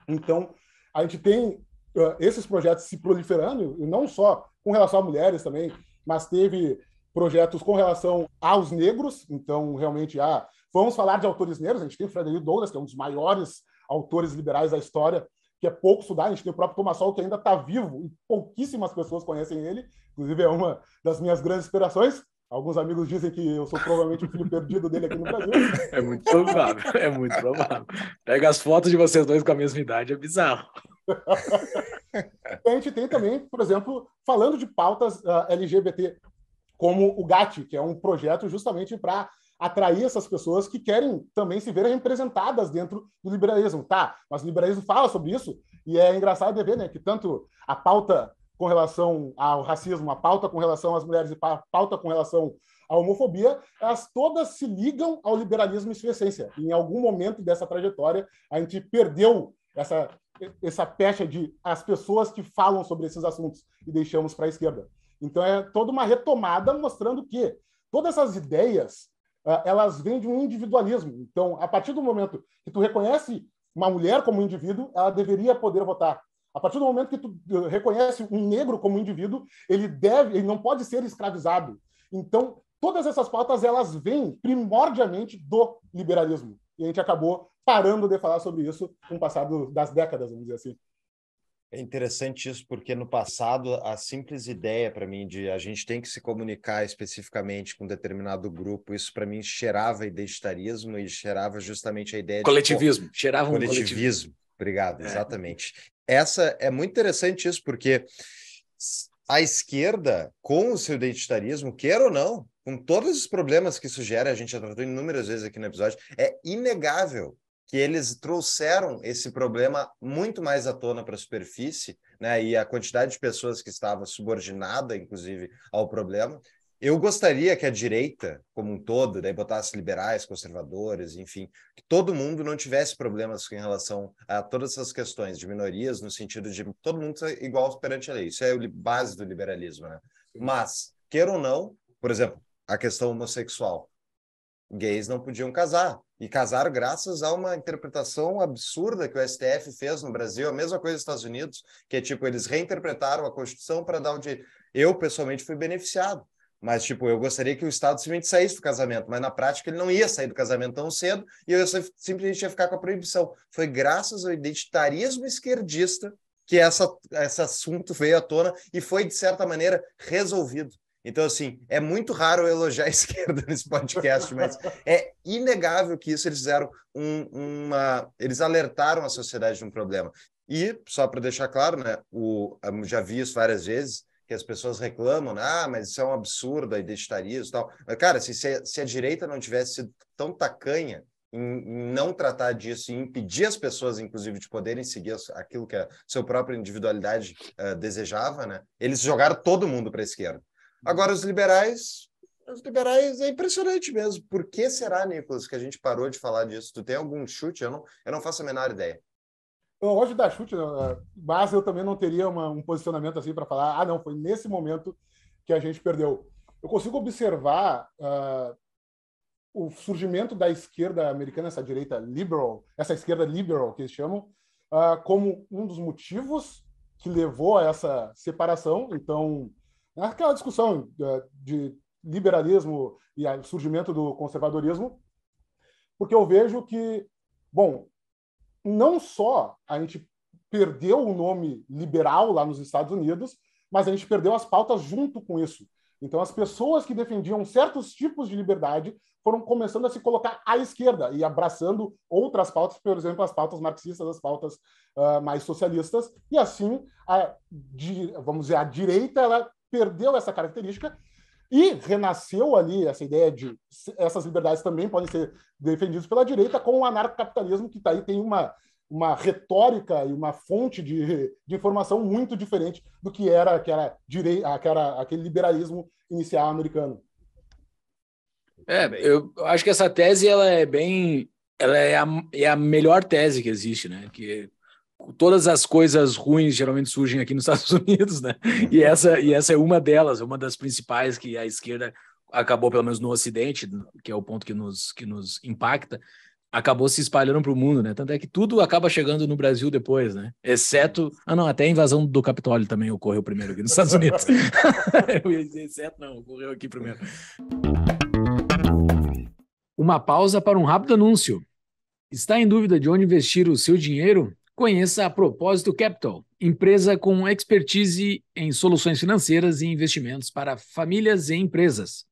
Então, a gente tem é, esses projetos se proliferando, e não só com relação a mulheres também, mas teve projetos com relação aos negros, então realmente há ah, Vamos falar de autores negros, a gente tem o Frederico Douglass, que é um dos maiores autores liberais da história, que é pouco estudado, a gente tem o próprio Thomas Sowell, que ainda está vivo, e pouquíssimas pessoas conhecem ele, inclusive é uma das minhas grandes inspirações. Alguns amigos dizem que eu sou provavelmente o filho perdido dele aqui no Brasil. <laughs> É muito provável, é muito provável. Pega as fotos de vocês dois com a mesma idade, é bizarro. a gente tem também, por exemplo, falando de pautas uh, ah, LGBT, como o GAT, que é um projeto justamente para atrair essas pessoas que querem também se ver representadas dentro do liberalismo. Tá, mas o liberalismo fala sobre isso, e é engraçado de ver né, que tanto a pauta com relação ao racismo, a pauta com relação às mulheres e a pauta com relação à homofobia, elas todas se ligam ao liberalismo em sua essência. E em algum momento dessa trajetória, a gente perdeu essa essa pecha de as pessoas que falam sobre esses assuntos e deixamos para a esquerda. Então é toda uma retomada mostrando que todas essas ideias ah, elas vêm de um individualismo. Então, a partir do momento que tu reconhece uma mulher como indivíduo, ela deveria poder votar. A partir do momento que tu eh, reconhece um negro como indivíduo, ele deve, ele não pode ser escravizado. Então, todas essas pautas elas vêm primordialmente do liberalismo. E a gente acabou parando de falar sobre isso com o passado das décadas, vamos dizer assim. É interessante isso, porque no passado a simples ideia para mim de a gente tem que se comunicar especificamente com um determinado grupo, isso para mim cheirava identitarismo e cheirava justamente a ideia coletivismo, de. Coletivismo, cheirava um coletivismo. Obrigado, é. exatamente. Essa é muito interessante isso, porque a esquerda, com o seu identitarismo, quer ou não, com todos os problemas que isso gera, a gente já tratou inúmeras vezes aqui no episódio, é inegável que eles trouxeram esse problema muito mais à tona para a superfície, né? E a quantidade de pessoas que estava subordinada, inclusive, ao problema. Eu gostaria que a direita, como um todo, daí botasse liberais, conservadores, enfim, que todo mundo não tivesse problemas em relação a todas essas questões de minorias, no sentido de todo mundo ser igual perante a lei. Isso é a base do liberalismo, né? Mas, queira ou não, por exemplo, a questão homossexual. Gays não podiam casar, e casaram graças a uma interpretação absurda que o STF fez no Brasil, a mesma coisa nos Estados Unidos, que é tipo, eles reinterpretaram a Constituição para dar o direito. Eu, pessoalmente, fui beneficiado. Mas, tipo, eu gostaria que o Estado simplesmente saísse do casamento, mas na prática ele não ia sair do casamento tão cedo e eu simplesmente ia ficar com a proibição. Foi graças ao identitarismo esquerdista que essa, esse assunto veio à tona e foi, de certa maneira, resolvido. Então, assim, é muito raro elogiar a <laughs> esquerda nesse podcast, mas é inegável que isso eles fizeram um, uma. Eles alertaram a sociedade de um problema. E, só para deixar claro, né, o, já vi isso várias vezes, que as pessoas reclamam, né, ah, mas isso é um absurdo, identitarismo e tal. Mas, cara, se, se a direita não tivesse sido tão tacanha em não tratar disso e impedir as pessoas, inclusive, de poderem seguir aquilo que a sua própria individualidade uh, desejava, né? Eles jogaram todo mundo para a esquerda. Agora, os liberais, os liberais é impressionante mesmo. Por que será, Nicolas, que a gente parou de falar disso? Tu tem algum chute? Eu não, eu não faço a menor ideia. Eu gosto de dar chute, né? mas eu também não teria uma, um posicionamento assim para falar, ah, não, foi nesse momento que a gente perdeu. Eu consigo observar uh, o surgimento da esquerda americana, essa direita liberal, essa esquerda liberal que eles chamam, uh, como um dos motivos que levou a essa separação. Então, é aquela discussão é, de liberalismo e surgimento do conservadorismo, porque eu vejo que, bom, não só a gente perdeu o nome liberal lá nos Estados Unidos, mas a gente perdeu as pautas junto com isso. Então, as pessoas que defendiam certos tipos de liberdade foram começando a se colocar à esquerda e abraçando outras pautas, por exemplo, as pautas marxistas, as pautas uh, mais socialistas, e assim, a, vamos dizer, a direita ela perdeu essa característica e renasceu ali essa ideia de essas liberdades também podem ser defendidas pela direita com o anarcocapitalismo, que tá aí tem uma, uma retórica e uma fonte de, de informação muito diferente do que era, que era, direi, que era aquele liberalismo inicial americano. É, eu acho que essa tese ela é bem. Ela é a, é a melhor tese que existe, né? Que todas as coisas ruins geralmente surgem aqui nos <laughs> Estados Unidos, né? E essa, e essa é uma delas, uma das principais que a esquerda acabou, pelo menos no Ocidente, que é o ponto que nos, que nos impacta, acabou se espalhando para o mundo, né? Tanto é que tudo acaba chegando no Brasil depois, né? Exceto. Ah, não, até a invasão do Capitólio também ocorreu primeiro aqui nos Estados Unidos. <laughs> Exceto, não, ocorreu aqui primeiro. Uma pausa para um rápido anúncio. Está em dúvida de onde investir o seu dinheiro? Conheça a Propósito Capital, empresa com expertise em soluções financeiras e investimentos para famílias e empresas.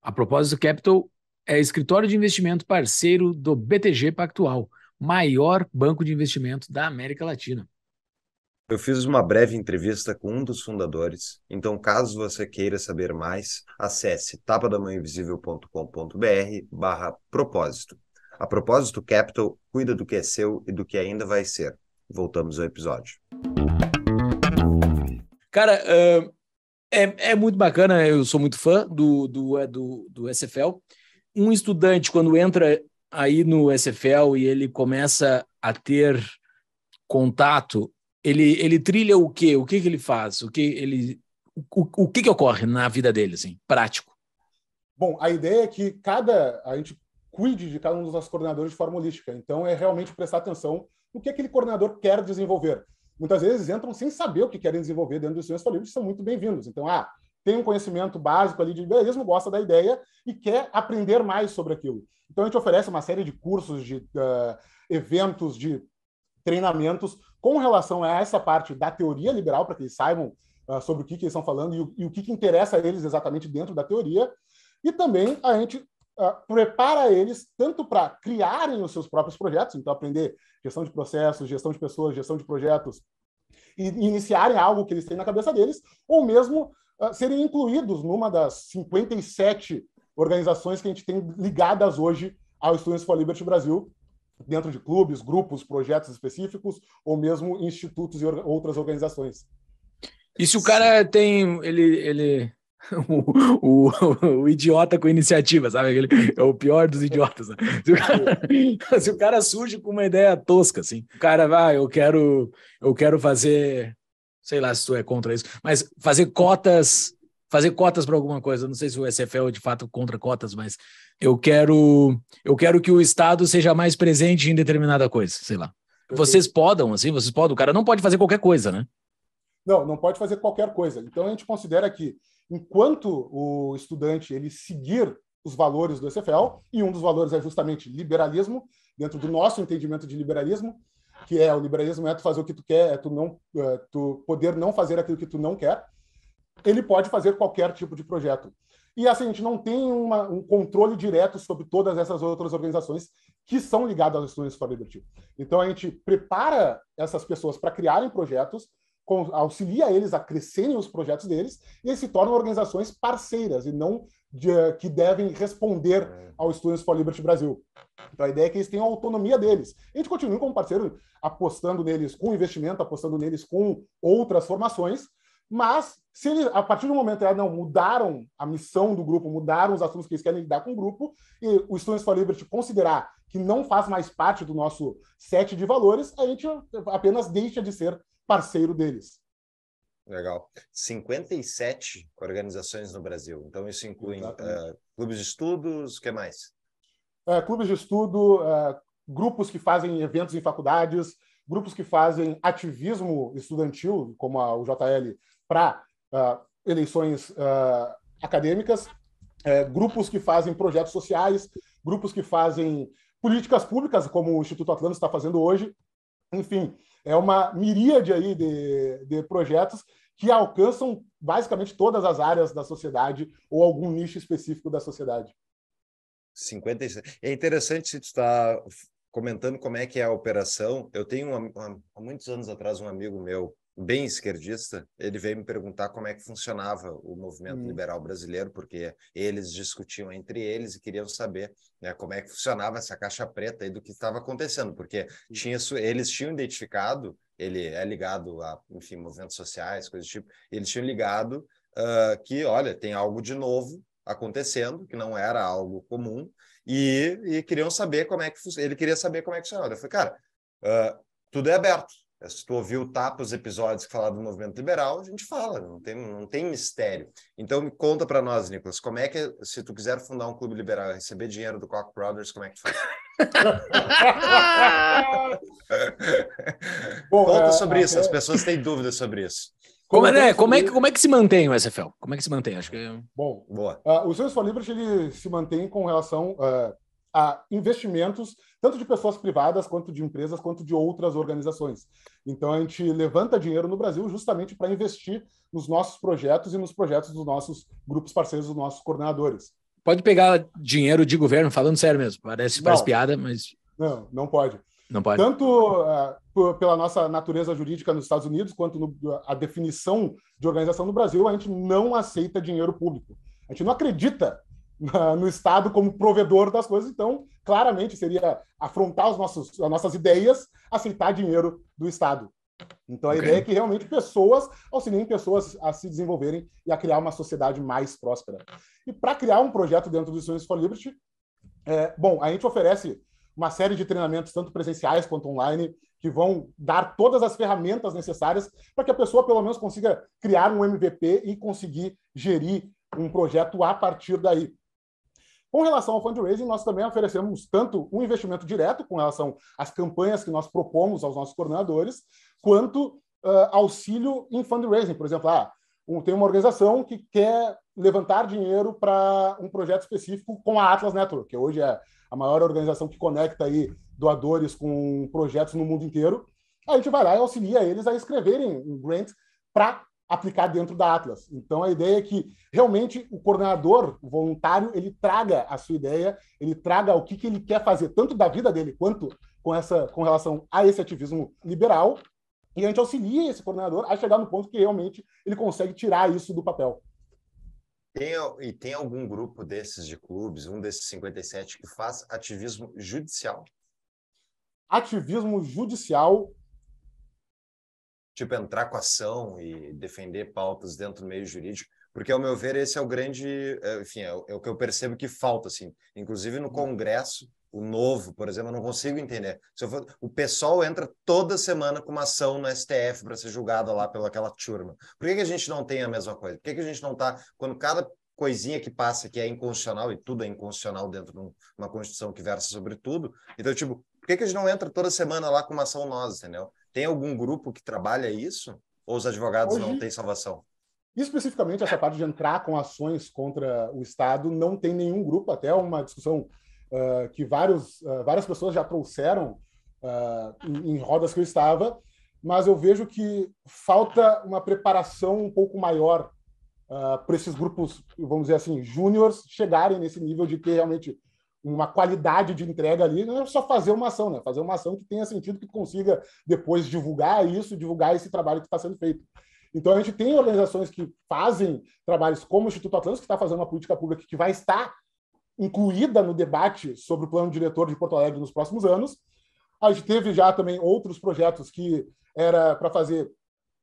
A Propósito Capital é escritório de investimento parceiro do BTG Pactual, maior banco de investimento da América Latina. Eu fiz uma breve entrevista com um dos fundadores, então caso você queira saber mais, acesse tapadamãoinvisível.com.br barra propósito. A propósito, Capital cuida do que é seu e do que ainda vai ser. Voltamos ao episódio. Cara, uh, é, é muito bacana, eu sou muito fã do, do, é, do, do SFL. Um estudante, quando entra aí no SFL e ele começa a ter contato, ele, ele trilha o quê? O que, que ele faz? O que ele o, o que, que ocorre na vida dele, assim, prático? Bom, a ideia é que cada. A gente cuide de cada um dos nossos coordenadores de forma holística. Então, é realmente prestar atenção no que aquele coordenador quer desenvolver. Muitas vezes entram sem saber o que querem desenvolver dentro do Ciência Livre, são muito bem-vindos. Então, ah, tem um conhecimento básico ali de liberalismo, gosta da ideia e quer aprender mais sobre aquilo. Então, a gente oferece uma série de cursos, de uh, eventos, de treinamentos com relação a essa parte da teoria liberal, para que eles saibam uh, sobre o que, que, eles estão falando e o, e o que, que interessa a eles exatamente dentro da teoria. E também a gente ah, prepara eles tanto para criarem os seus próprios projetos, então aprender gestão de processos, gestão de pessoas, gestão de projetos, e iniciarem algo que eles têm na cabeça deles, ou mesmo uh, serem incluídos numa das 57 organizações que a gente tem ligadas hoje ao Students for Liberty Brasil, dentro de clubes, grupos, projetos específicos, ou mesmo institutos e or outras organizações. E se o cara tem, ele, ele <laughs> o, o, o, idiota com iniciativa, sabe? Ele é o pior dos idiotas. Né? Se, o cara, <laughs> se o cara surge com uma ideia tosca, assim, o cara vai, ah, eu quero, eu quero fazer, sei lá se tu é contra isso, mas fazer cotas, fazer cotas para alguma coisa. Não sei se o SFL é de fato contra cotas, mas eu quero, eu quero que o Estado seja mais presente em determinada coisa, sei lá. Vocês podem, assim, vocês podem. O cara não pode fazer qualquer coisa, né? Não, não pode fazer qualquer coisa. Então a gente considera que enquanto o estudante ele seguir os valores do ECFL, e um dos valores é justamente liberalismo, dentro do nosso entendimento de liberalismo, que é o liberalismo é tu fazer o que tu quer, é tu não é tu poder não fazer aquilo que tu não quer. Ele pode fazer qualquer tipo de projeto. E assim, a gente não tem uma, um controle direto sobre todas essas outras organizações que são ligadas às Students for Liberty. Então a gente prepara essas pessoas para criarem projetos, auxilia eles a crescerem os projetos deles e eles se tornam organizações parceiras e não de, eh, que devem responder é. ao Students for Liberty Brasil. Então a ideia é que eles tenham a autonomia deles. A gente continua como parceiro apostando neles com investimento, apostando neles com outras formações, mas se eles, a partir do momento que não mudaram a missão do grupo, mudaram os assuntos que eles querem lidar com o grupo, e o Students for Liberty considerar que não faz mais parte do nosso set de valores, a gente apenas deixa de ser parceiro deles. Legal. 57 organizações no Brasil. Então, isso inclui uh, clubes de estudos, o que mais? É, clubes de estudo, uh, grupos que fazem eventos em faculdades, grupos que fazem ativismo estudantil, como a JL para uh, ah, eleições ah, acadêmicas, é, grupos que fazem projetos sociais, grupos que fazem políticas públicas, como o Instituto Atlântico está fazendo hoje. Enfim, é uma miríade aí de, de projetos que alcançam basicamente todas as áreas da sociedade ou algum nicho específico da sociedade. 56. É interessante se tu está comentando como é que é a operação. Eu tenho, há muitos anos atrás, um amigo meu bem esquerdista, ele veio me perguntar como é que funcionava o movimento hum. liberal brasileiro, porque eles discutiam entre eles e queriam saber né, como é que funcionava essa caixa preta e do que estava acontecendo, porque uhum. tinha, eles tinham identificado, ele é ligado a, enfim, movimentos sociais, coisas do tipo, eles tinham ligado uh, que, olha, tem algo de novo acontecendo, que não era algo comum, e, e queriam saber como é que... Ele queria saber como é que funcionava. Eu falei, cara, uh, tudo é aberto, é, se tu ouviu tapa os episódios que falaram do movimento liberal, a gente fala, não tem, não tem mistério. Então, me conta para nós, Nicolas, como é que, se tu quiser fundar um clube liberal e receber dinheiro do Koch Brothers, como é que faz? <laughs> <laughs> Bom, conta é, sobre é, isso, as pessoas têm dúvidas sobre isso. Como, como, como, é que, como é que se mantém o SFL? Como é que se mantém? Acho que... Bom, Boa. Uh, o Sensor Liberty ele se mantém com relação... Uh, a investimentos, tanto de pessoas privadas, quanto de empresas, quanto de outras organizações. Então, a gente levanta dinheiro no Brasil justamente para investir nos nossos projetos e nos projetos dos nossos grupos parceiros, dos nossos coordenadores. Pode pegar dinheiro de governo, falando sério mesmo, parece, parece piada, mas. Não, não pode. Não pode. Tanto uh, pela nossa natureza jurídica nos Estados Unidos, quanto no, a definição de organização no Brasil, a gente não aceita dinheiro público. A gente não acredita no Estado como provedor das coisas. Então, claramente, seria afrontar os nossos, as nossas ideias aceitar dinheiro do Estado. Então, a okay. ideia é que realmente pessoas auxiliem pessoas a se desenvolverem e a criar uma sociedade mais próspera. E para criar um projeto dentro do Students for Liberty, é, bom, a gente oferece uma série de treinamentos, tanto presenciais quanto online, que vão dar todas as ferramentas necessárias para que a pessoa, pelo menos, consiga criar um MVP e conseguir gerir um projeto a partir daí. Com relação ao fundraising, nós também oferecemos tanto um investimento direto com relação às campanhas que nós propomos aos nossos coordenadores, quanto uh, auxílio em fundraising. Por exemplo, ah, um, tem uma organização que quer levantar dinheiro para um projeto específico com a Atlas Network, que hoje é a maior organização que conecta aí doadores com projetos no mundo inteiro. A gente vai lá e auxilia eles a escreverem um grant para aplicar dentro da Atlas. Então a ideia é que realmente o coordenador, o voluntário, ele traga a sua ideia, ele traga o que, que ele quer fazer, tanto da vida dele quanto com essa com relação a esse ativismo liberal, e a gente auxilia esse coordenador a chegar no ponto que realmente ele consegue tirar isso do papel. Tem, e tem algum grupo desses de clubes, um desses 57, que faz ativismo judicial? Ativismo judicial tipo, entrar com ação e defender pautas dentro do meio jurídico, porque, ao meu ver, esse é o grande, é, enfim, é o, é o que eu percebo que falta, assim, inclusive no uhum. Congresso, o novo, por exemplo, eu não consigo entender. For, o pessoal entra toda semana com uma ação no STF para ser julgada lá pelaquela turma. Por que, que, a gente não tem a mesma coisa? Por que, que a gente não está, quando cada coisinha que passa que é inconstitucional, e tudo é inconstitucional dentro de uma Constituição que versa sobre tudo, então, tipo, por que, que a gente não entra toda semana lá com uma ação nós, entendeu? Tem algum grupo que trabalha isso? Ou os advogados Hoje, não têm salvação? Especificamente, essa parte de entrar com ações contra o Estado, não tem nenhum grupo. Até uma discussão uh, que vários, uh, várias pessoas já trouxeram uh, em, em rodas que eu estava, mas eu vejo que falta uma preparação um pouco maior Uh, para esses grupos, vamos dizer assim, júniores chegarem nesse nível de ter realmente uma qualidade de entrega ali, não é só fazer uma ação, né? Fazer uma ação que tenha sentido, que consiga depois divulgar isso, divulgar esse trabalho que está sendo feito. Então, a gente tem organizações que fazem trabalhos como o Instituto Atlântico, que está fazendo uma política pública que vai estar incluída no debate sobre o plano diretor de Porto Alegre nos próximos anos. A gente teve já também outros projetos que era para fazer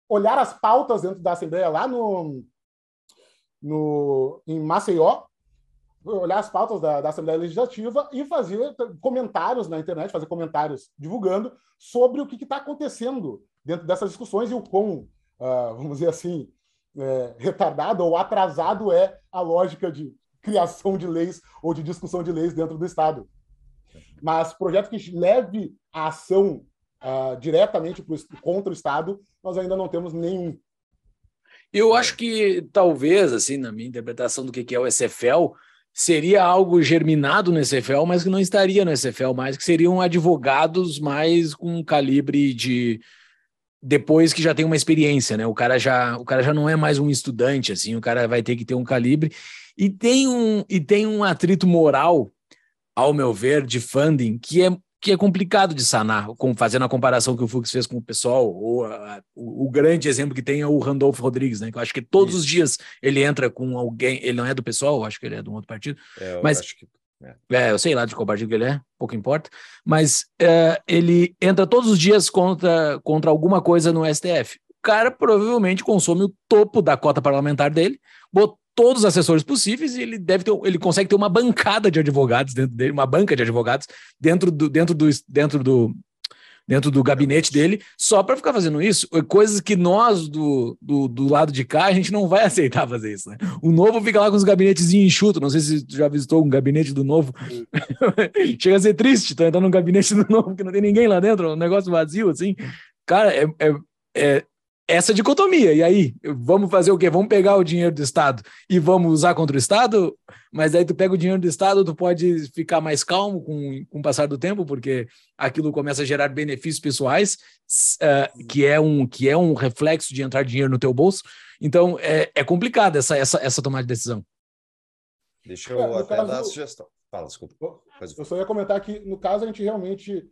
olhar as pautas dentro da Assembleia lá no, no em Maceió, olhar as pautas da, da, Assembleia Legislativa e fazer comentários na internet, fazer comentários divulgando sobre o que está acontecendo dentro dessas discussões e o quão, uh, vamos dizer assim, é, retardado ou atrasado é a lógica de criação de leis ou de discussão de leis dentro do Estado. Mas projeto que leve a ação uh, diretamente pro, contra o Estado, nós ainda não temos nenhum. Eu acho que talvez, assim, na minha interpretação do que é o SFL, seria algo germinado no SFL, mas que não estaria no SFL mais, que seriam advogados mais com calibre de depois que já tem uma experiência, né? O cara já, o cara já não é mais um estudante assim, o cara vai ter que ter um calibre e tem um e tem um atrito moral, ao meu ver, de funding que é que é complicado de sanar, com, fazendo a comparação que o Fux fez com o pessoal, ou a, o, o, grande exemplo que tem é o Randolfo Rodrigues, né? Que eu acho que todos Isso. os dias ele entra com alguém, ele não é do pessoal, eu acho que ele é de um outro partido, é, mas que, é. é. eu sei lá de qual partido que ele é, pouco importa, mas é, ele entra todos os dias contra, contra alguma coisa no STF. O cara provavelmente consome o topo da cota parlamentar dele, botou todos os assessores possíveis e ele deve ter, ele consegue ter uma bancada de advogados dentro dele, uma banca de advogados dentro do dentro do dentro do dentro do gabinete dele, só para ficar fazendo isso, é coisas que nós do, do, do, lado de cá a gente não vai <laughs> aceitar fazer isso, né? O novo fica lá com os gabinetes enxuto, não sei se tu já visitou um gabinete do novo. Hum. <laughs> Chega a ser triste, tá entrando num gabinete do novo que não tem ninguém lá dentro, um negócio vazio assim. Cara, é, é, é essa dicotomia. E aí, vamos fazer o quê? Vamos pegar o dinheiro do Estado e vamos usar contra o Estado? Mas aí tu pega o dinheiro do Estado, tu pode ficar mais calmo com, com o passar do tempo, porque aquilo começa a gerar benefícios pessoais, uh, que, é um, que é um reflexo de entrar dinheiro no teu bolso. Então, é, é complicado essa, essa, essa tomada de decisão. Deixa eu é, até caso, dar a sugestão. Fala, desculpa. Eu só ia comentar que, no caso, a gente realmente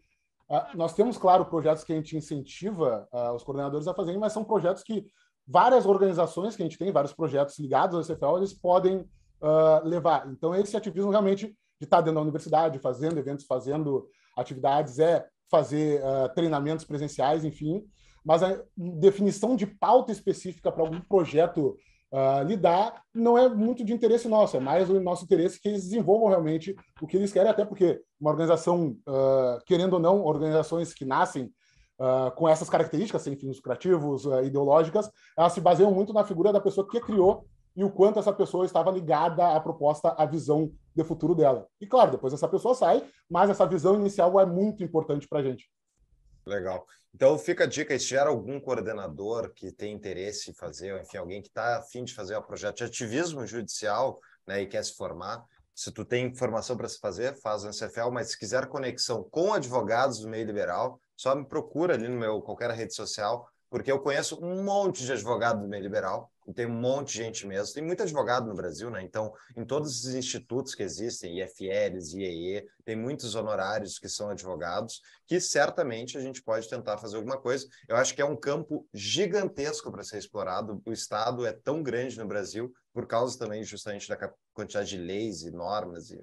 ah, nós temos, claro, projetos que a gente incentiva uh, os coordenadores a fazerem, mas são projetos que várias organizações que a gente tem, vários projetos ligados ao CFL, eles podem uh, levar. Então, esse ativismo realmente de estar dentro da universidade, fazendo eventos, fazendo atividades, é fazer uh, treinamentos presenciais, enfim. Mas a definição de pauta específica para algum projeto uh, lidar, não é muito de interesse nosso, é mais o nosso interesse que eles desenvolvam realmente o que eles querem, até porque uma organização, uh, querendo ou não, organizações que nascem Uh, com essas características, sem fins lucrativos, uh, ideológicas, elas se baseiam muito na figura da pessoa que criou e o quanto essa pessoa estava ligada à proposta, à visão de futuro dela. E claro, depois essa pessoa sai, mas essa visão inicial é muito importante para a gente. Legal. Então fica a dica, se tiver algum coordenador que tem interesse em fazer, ou enfim, alguém que está afim de fazer o um projeto de ativismo judicial né, e quer se formar, se tu tem informação para se fazer, faz o NCFL mas se quiser conexão com advogados do meio liberal, só me procura ali no meu qualquer rede social, porque eu conheço um monte de advogado do meio liberal, tem um monte de gente mesmo, tem muito advogado no Brasil, né? Então, em todos os institutos que existem, IFLs, IEE, tem muitos honorários que são advogados, que certamente a gente pode tentar fazer alguma coisa. Eu acho que é um campo gigantesco para ser explorado. O Estado é tão grande no Brasil, por causa também justamente da quantidade de leis e normas e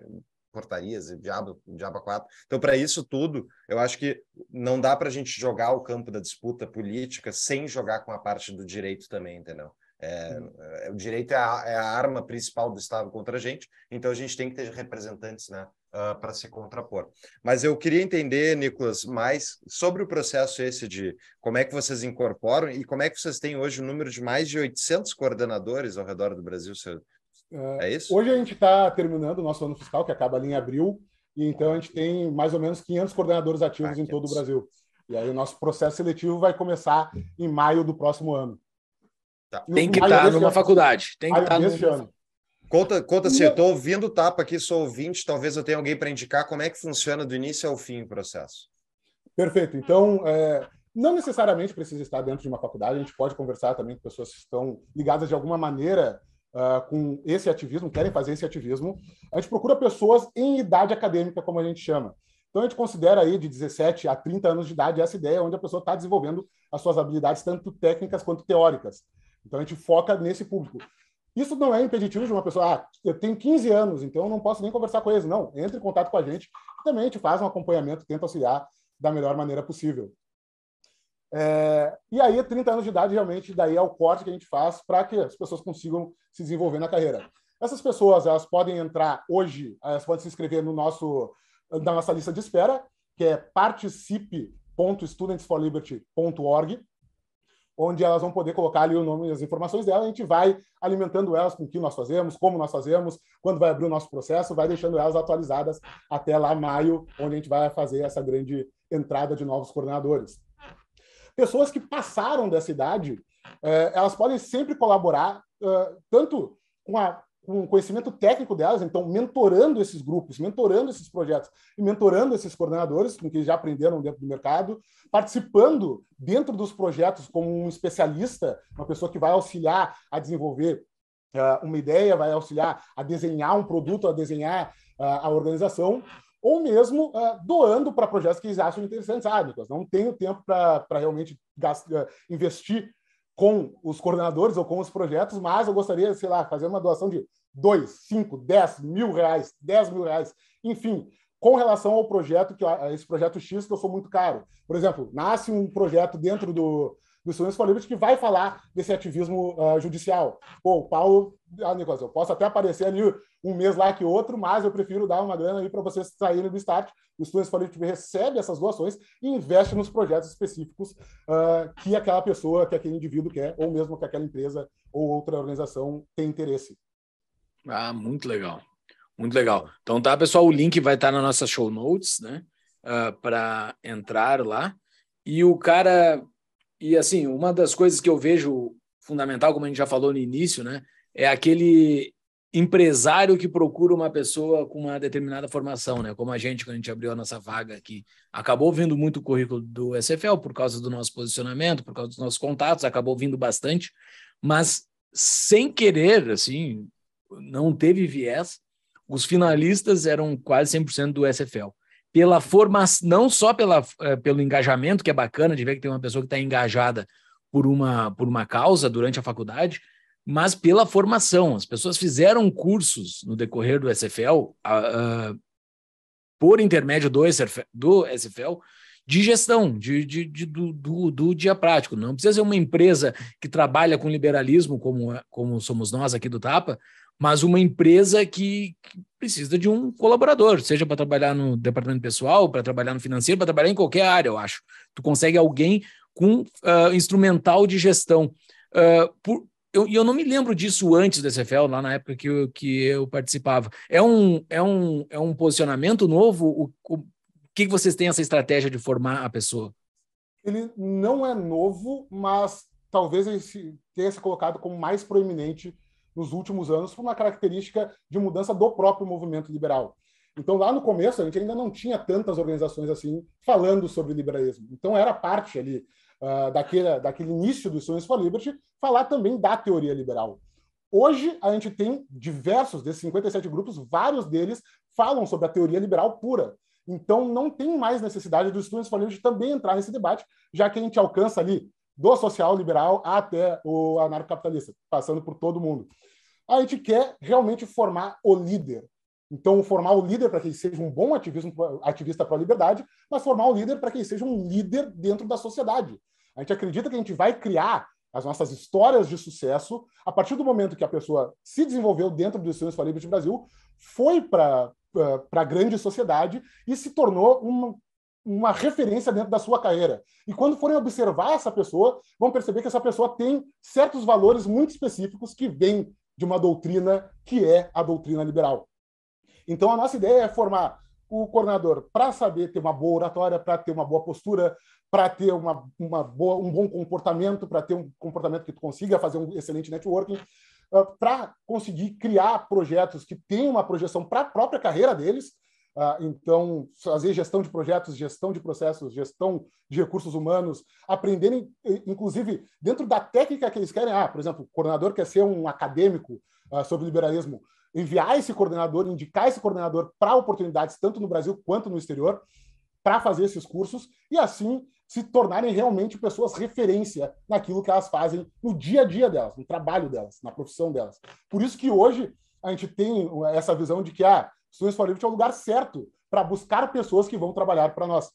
portarias e diabo, diabo 4. Então, para isso tudo, eu acho que não dá para a gente jogar o campo da disputa política sem jogar com a parte do direito também, entendeu? É, é, o direito é a, é a, arma principal do Estado contra a gente, então a gente tem que ter representantes né, uh, ah, para se contrapor. Mas eu queria entender, Nicolas, mais sobre o processo esse de como é que vocês incorporam e como é que vocês têm hoje o número de mais de 800 coordenadores ao redor do Brasil, se eu, é, é isso? Hoje a gente está terminando o nosso ano fiscal, que acaba ali em abril, e então a gente tem mais ou menos 500 coordenadores ativos ah, em todo o Brasil. E aí o nosso processo seletivo vai começar em maio do próximo ano. Tá. Tem que tá estar numa ano. faculdade. Tem que tá estar numa... ano. Conta, conta se eu estou ouvindo tapa aqui, sou ouvinte, talvez eu tenha alguém para indicar como é que funciona do início ao fim o processo. Perfeito. Então, é, não necessariamente precisa estar dentro de uma faculdade, a gente pode conversar também com pessoas que estão ligadas de alguma maneira uh, com esse ativismo, querem fazer esse ativismo, a gente procura pessoas em idade acadêmica, como a gente chama. Então, a gente considera aí de 17 a 30 anos de idade essa ideia onde a pessoa está desenvolvendo as suas habilidades, tanto técnicas quanto teóricas. Então, a gente foca nesse público. Isso não é impeditivo de uma pessoa, ah, eu tenho 15 anos, então eu não posso nem conversar com eles. Não, entre em contato com a gente. Também a gente faz um acompanhamento, tenta auxiliar da melhor maneira possível. É, e aí, 30 anos de idade, realmente, daí é o corte que a gente faz para que as pessoas consigam se desenvolver na carreira. Essas pessoas, elas podem entrar hoje, elas podem se inscrever no nosso, na nossa lista de espera, que é participe.studentsforliberty.org, onde elas vão poder colocar ali o nome e as informações dela. A gente vai alimentando elas com o que nós fazemos, como nós fazemos, quando vai abrir o nosso processo, vai deixando elas atualizadas até lá maio, onde a gente vai fazer essa grande entrada de novos coordenadores pessoas que passaram dessa idade, é, elas podem sempre colaborar, é, tanto com a com o conhecimento técnico delas, então mentorando esses grupos, mentorando esses projetos e mentorando esses coordenadores com que já aprenderam dentro do mercado, participando dentro dos projetos como um especialista, uma pessoa que vai auxiliar a desenvolver uh, uma ideia, vai auxiliar a desenhar um produto, a desenhar uh, a organização ou mesmo uh, doando para projetos que eles acham interessantes. Ah, Nicolas, não tenho tempo para realmente é, investir com os coordenadores ou com os projetos, mas eu gostaria, sei lá, fazer uma doação de 2, 5, 10 mil reais, 10 mil reais, enfim, com relação ao projeto, que esse projeto X, que eu sou muito caro. Por exemplo, nasce um projeto dentro do, do Silêncio Falível, que vai falar desse ativismo uh, judicial. Pô, o Paulo, ah, Nicolas, eu posso até aparecer ali um mês lá que outro, mas eu prefiro dar uma grana aí para vocês saírem do start. O Silêncio Falível recebe essas doações e investe nos projetos específicos uh, que aquela pessoa, que aquele indivíduo quer, ou mesmo que aquela empresa ou outra organização tem interesse. Ah, muito legal. Muito legal. Então tá, pessoal, o link vai estar tá na nossa show notes, né? Uh, ah, para entrar lá. E o cara e assim, uma das coisas que eu vejo fundamental, como a gente já falou no início, né, é aquele empresário que procura uma pessoa com uma determinada formação, né? Como a gente, quando a gente abriu a nossa vaga aqui, acabou vindo muito o currículo do SFL por causa do nosso posicionamento, por causa dos nossos contatos, acabou vindo bastante, mas sem querer, assim, não teve viés, os finalistas eram quase 100% do SFL pela formação, não só pela, eh, pelo engajamento, que é bacana de ver que tem uma pessoa que está engajada por uma, por uma causa durante a faculdade, mas pela formação. As pessoas fizeram cursos no decorrer do SFL, uh, uh, por intermédio do, SFL, do SFL de gestão, de, de, de do, do, do, dia prático. Não precisa ser uma empresa que trabalha com liberalismo, como, como somos nós aqui do Tapa, mas uma empresa que, que precisa de um colaborador, seja para trabalhar no departamento pessoal, para trabalhar no financeiro, para trabalhar em qualquer área, eu acho. Tu consegue alguém com uh, instrumental de gestão. Uh, por, eu, eu não me lembro disso antes do SFL, lá na época que eu, que eu participava. É um, é, um, é um posicionamento novo? O, o que, que vocês têm essa estratégia de formar a pessoa? Ele não é novo, mas talvez ele tenha se colocado como mais proeminente nos últimos anos por uma característica de mudança do próprio movimento liberal. Então, lá no começo, a gente ainda não tinha tantas organizações assim falando sobre liberalismo. Então, era parte ali uh, daquele, daquele início do Students for Liberty falar também da teoria liberal. Hoje, a gente tem diversos desses 57 grupos, vários deles falam sobre a teoria liberal pura. Então, não tem mais necessidade dos Students for Liberty também entrar nesse debate, já que a gente alcança ali do social liberal até o anarcocapitalista, passando por todo mundo. A gente quer realmente formar o líder. Então, formar o líder para que ele seja um bom ativismo, ativista para a liberdade, mas formar o líder para que ele seja um líder dentro da sociedade. A gente acredita que a gente vai criar as nossas histórias de sucesso a partir do momento que a pessoa se desenvolveu dentro do Instituto Infalível de Brasil, foi para eh, para a grande sociedade e se tornou um uma referência dentro da sua carreira. E quando forem observar essa pessoa, vão perceber que essa pessoa tem certos valores muito específicos que vêm de uma doutrina que é a doutrina liberal. Então, a nossa ideia é formar o coordenador para saber ter uma boa oratória, para ter uma boa postura, para ter uma, uma boa, um bom comportamento, para ter um comportamento que tu consiga fazer um excelente networking, ah, para conseguir criar projetos que tenham uma projeção para a própria carreira deles, ah, então, fazer gestão de projetos, gestão de processos, gestão de recursos humanos, aprenderem, eh, inclusive, dentro da técnica que eles querem. Ah, por exemplo, o coordenador quer ser um acadêmico ah, sobre liberalismo, enviar esse coordenador, indicar esse coordenador para oportunidades, tanto no Brasil quanto no exterior, para fazer esses cursos e assim se tornarem realmente pessoas referência naquilo que elas fazem no dia a dia delas, no trabalho delas, na profissão delas. Por isso que hoje a gente tem eh, essa visão de que ah, Estudantes for Liberty é o lugar certo para buscar pessoas que vão trabalhar para nós.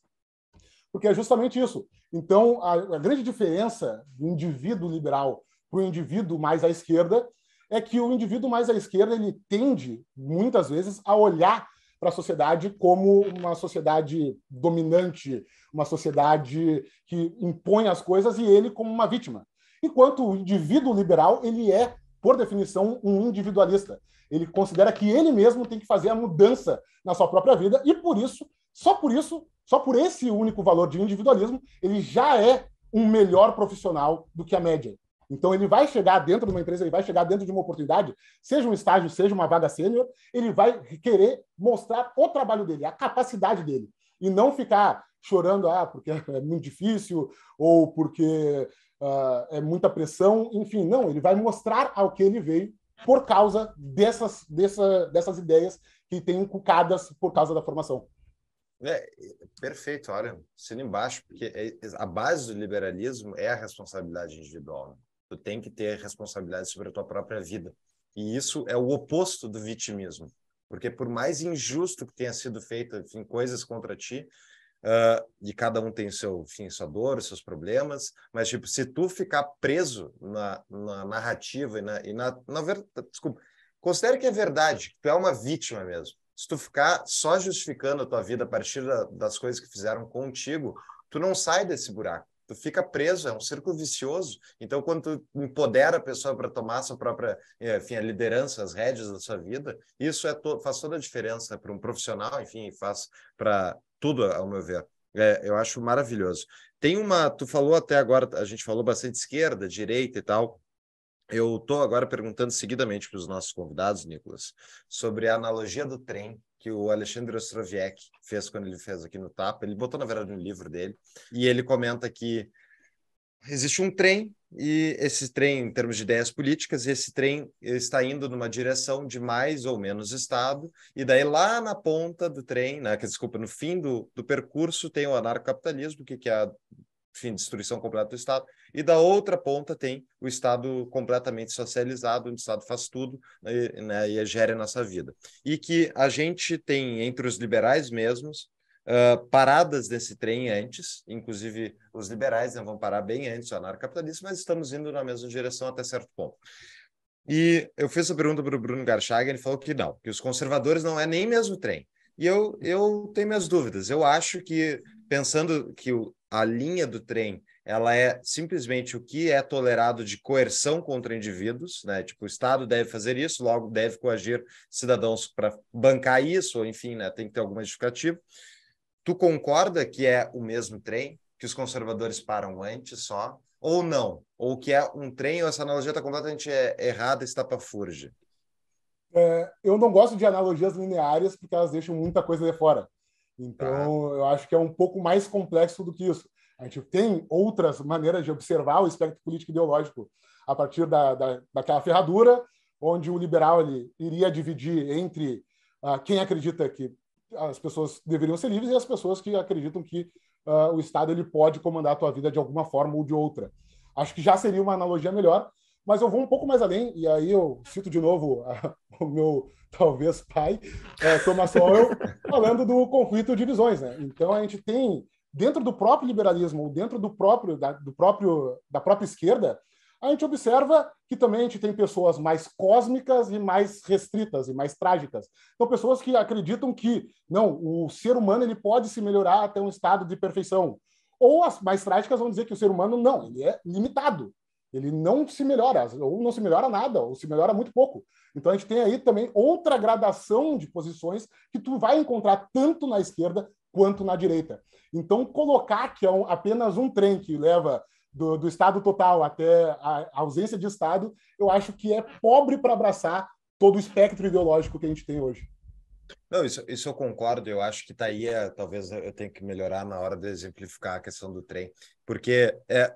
Porque é justamente isso. Então, a, a grande diferença do indivíduo liberal para o indivíduo mais à esquerda é que o indivíduo mais à esquerda ele tende, muitas vezes, a olhar para a sociedade como uma sociedade dominante, uma sociedade que impõe as coisas e ele como uma vítima. Enquanto o indivíduo liberal, ele é por definição, um individualista. Ele considera que ele mesmo tem que fazer a mudança na sua própria vida e, por isso, só por isso, só por esse único valor de individualismo, ele já é um melhor profissional do que a média. Então, ele vai chegar dentro de uma empresa, ele vai chegar dentro de uma oportunidade, seja um estágio, seja uma vaga sênior, ele vai querer mostrar o trabalho dele, a capacidade dele, e não ficar chorando, ah, porque é muito difícil, ou porque uh, é muita pressão, enfim, não, ele vai mostrar ao que ele veio por causa dessas, dessa, dessas ideias que tem inculcadas por causa da formação. É, perfeito, olha, sendo embaixo, porque é, é, a base do liberalismo é a responsabilidade individual. Né? Tu tem que ter responsabilidade sobre a tua própria vida. E isso é o oposto do vitimismo, porque por mais injusto que tenha sido feito, enfim, coisas contra ti, Uh, e cada um tem seu, enfim, sua dor, seus problemas, mas tipo, se tu ficar preso na, na narrativa e na, e na, na verdade, desculpa, considere que é verdade, que tu é uma vítima mesmo. Se tu ficar só justificando a tua vida a partir da, das coisas que fizeram contigo, tu não sai desse buraco tu fica preso, é um círculo vicioso. Então, quando tu empodera a pessoa para tomar a sua própria eh, enfim, a liderança, as rédeas da sua vida, isso é to faz toda a diferença para um profissional, enfim, faz para tudo, ao meu ver. É, eu acho maravilhoso. Tem uma, tu falou até agora, a gente falou bastante esquerda, direita e tal. Eu estou agora perguntando seguidamente para os nossos convidados, Nicolas, sobre a analogia do trem que o Alexandre Ostroviec fez quando ele fez aqui no Tapa. Ele botou, na verdade, no livro dele, e ele comenta que existe um trem, e esse trem, em termos de ideias políticas, esse trem está indo numa direção de mais ou menos Estado, e daí lá na ponta do trem, né, que, desculpa, no fim do, do percurso, tem o anarcocapitalismo, que, que é a destruição completa do Estado, e da outra ponta tem o Estado completamente socializado, onde o Estado faz tudo né, e, né, e é, gera a nossa vida. E que a gente tem, entre os liberais mesmos, uh, paradas desse trem antes, inclusive os liberais né, vão parar bem antes do anarcapitalismo, mas estamos indo na mesma direção até certo ponto. E eu fiz a pergunta para o Bruno Garchaga, ele falou que não, que os conservadores não é nem mesmo trem. E eu, eu tenho minhas dúvidas. Eu acho que, pensando que o, a linha do trem ela é simplesmente o que é tolerado de coerção contra indivíduos, né? Tipo, o Estado deve fazer isso, logo deve coagir cidadãos para bancar isso, ou enfim, né? Tem que ter alguma justificativa. Tu concorda que é o mesmo trem, que os conservadores param antes só, ou não? Ou que é um trem, ou essa analogia está completamente é, errada, está para É, eu não gosto de analogias lineares porque elas deixam muita coisa de fora. Tá. Então, ah. eu acho que é um pouco mais complexo do que isso. A gente tem outras maneiras de observar o espectro político ideológico a partir da, da, daquela ferradura, onde o liberal ele iria dividir entre uh, quem acredita que as pessoas deveriam ser livres e as pessoas que acreditam que uh, o Estado ele pode comandar a tua vida de alguma forma ou de outra. Acho que já seria uma analogia melhor, mas eu vou um pouco mais além, e aí eu cito de novo ah, <laughs> o meu, talvez, pai, é, Thomas Sowell, <laughs> falando do conflito de visões. Né? Então, a gente tem dentro do próprio liberalismo ou dentro do próprio, da, do próprio, da própria esquerda, a gente observa que também a gente tem pessoas mais cósmicas e mais restritas e mais trágicas. Então, pessoas que acreditam que, não, o ser humano ele pode se melhorar até um estado de perfeição. Ou as mais trágicas vão dizer que o ser humano, não, ele é limitado. Ele não se melhora, ou não se melhora nada, ou se melhora muito pouco. Então, a gente tem aí também outra gradação de posições que tu vai encontrar tanto na esquerda quanto na direita. Então, colocar que é um, apenas um trem que leva do, do, Estado total até a ausência de Estado, eu acho que é pobre para abraçar todo o espectro ideológico que a gente tem hoje. Não, isso, isso eu concordo. Eu acho que tá aí, é, talvez eu tenha que melhorar na hora de exemplificar a questão do trem, porque é,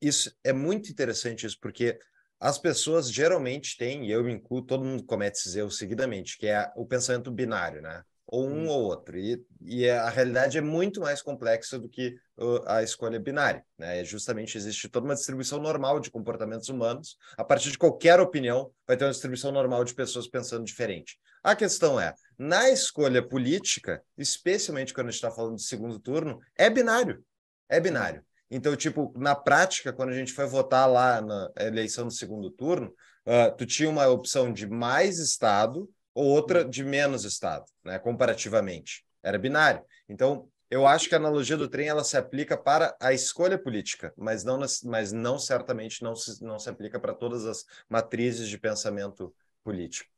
isso é muito interessante isso, porque as pessoas geralmente têm, e eu me incluo, todo mundo comete esses erros seguidamente, que é o pensamento binário, né? ou um uhum. ou outro. E, e é, a realidade é muito mais complexa do que uh, a escolha binária. Né? justamente existe toda uma distribuição normal de comportamentos humanos. A partir de qualquer opinião, vai ter uma distribuição normal de pessoas pensando diferente. A questão é, na escolha política, especialmente quando a gente está falando de segundo turno, é binário. É binário. Então, tipo, na prática, quando a gente foi votar lá na eleição do segundo turno, uh, tu tinha uma opção de mais Estado ou outra uhum. de menos estado, né, comparativamente. Era binário. Então, eu acho que a analogia do trem ela se aplica para a escolha política, mas não, mas não certamente não se, não se aplica para todas as matrizes de pensamento político.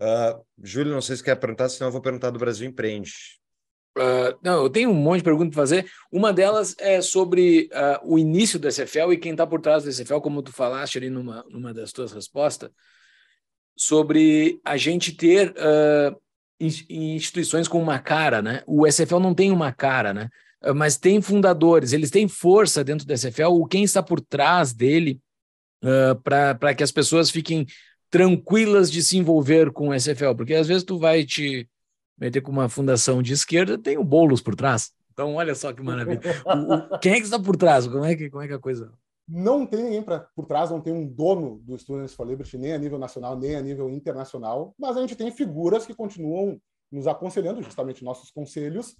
Uh, Júlio, não sei se quer perguntar, senão eu vou perguntar do Brasil Empreende. Uh, não, eu tenho um monte de perguntas para fazer. Uma delas é sobre uh, o início do SFL e quem está por trás do SFL, como tu falaste ali numa, numa das tuas respostas sobre a gente ter uh, instituições com uma cara, né? O SFL não tem uma cara, né? Ah, mas tem fundadores, eles têm força dentro do SFL, o quem está por trás dele uh, ah, para que as pessoas fiquem tranquilas de se envolver com o SFL, porque às vezes tu vai te meter com uma fundação de esquerda, tem o bolos por trás. Então, olha só que maravilha. O, o, quem é que está por trás? Como é que, como é que é a coisa não tem ninguém pra, por trás, não tem um dono do Students for Liberty, nem a nível nacional, nem a nível internacional, mas a gente tem figuras que continuam nos aconselhando, justamente nossos conselhos,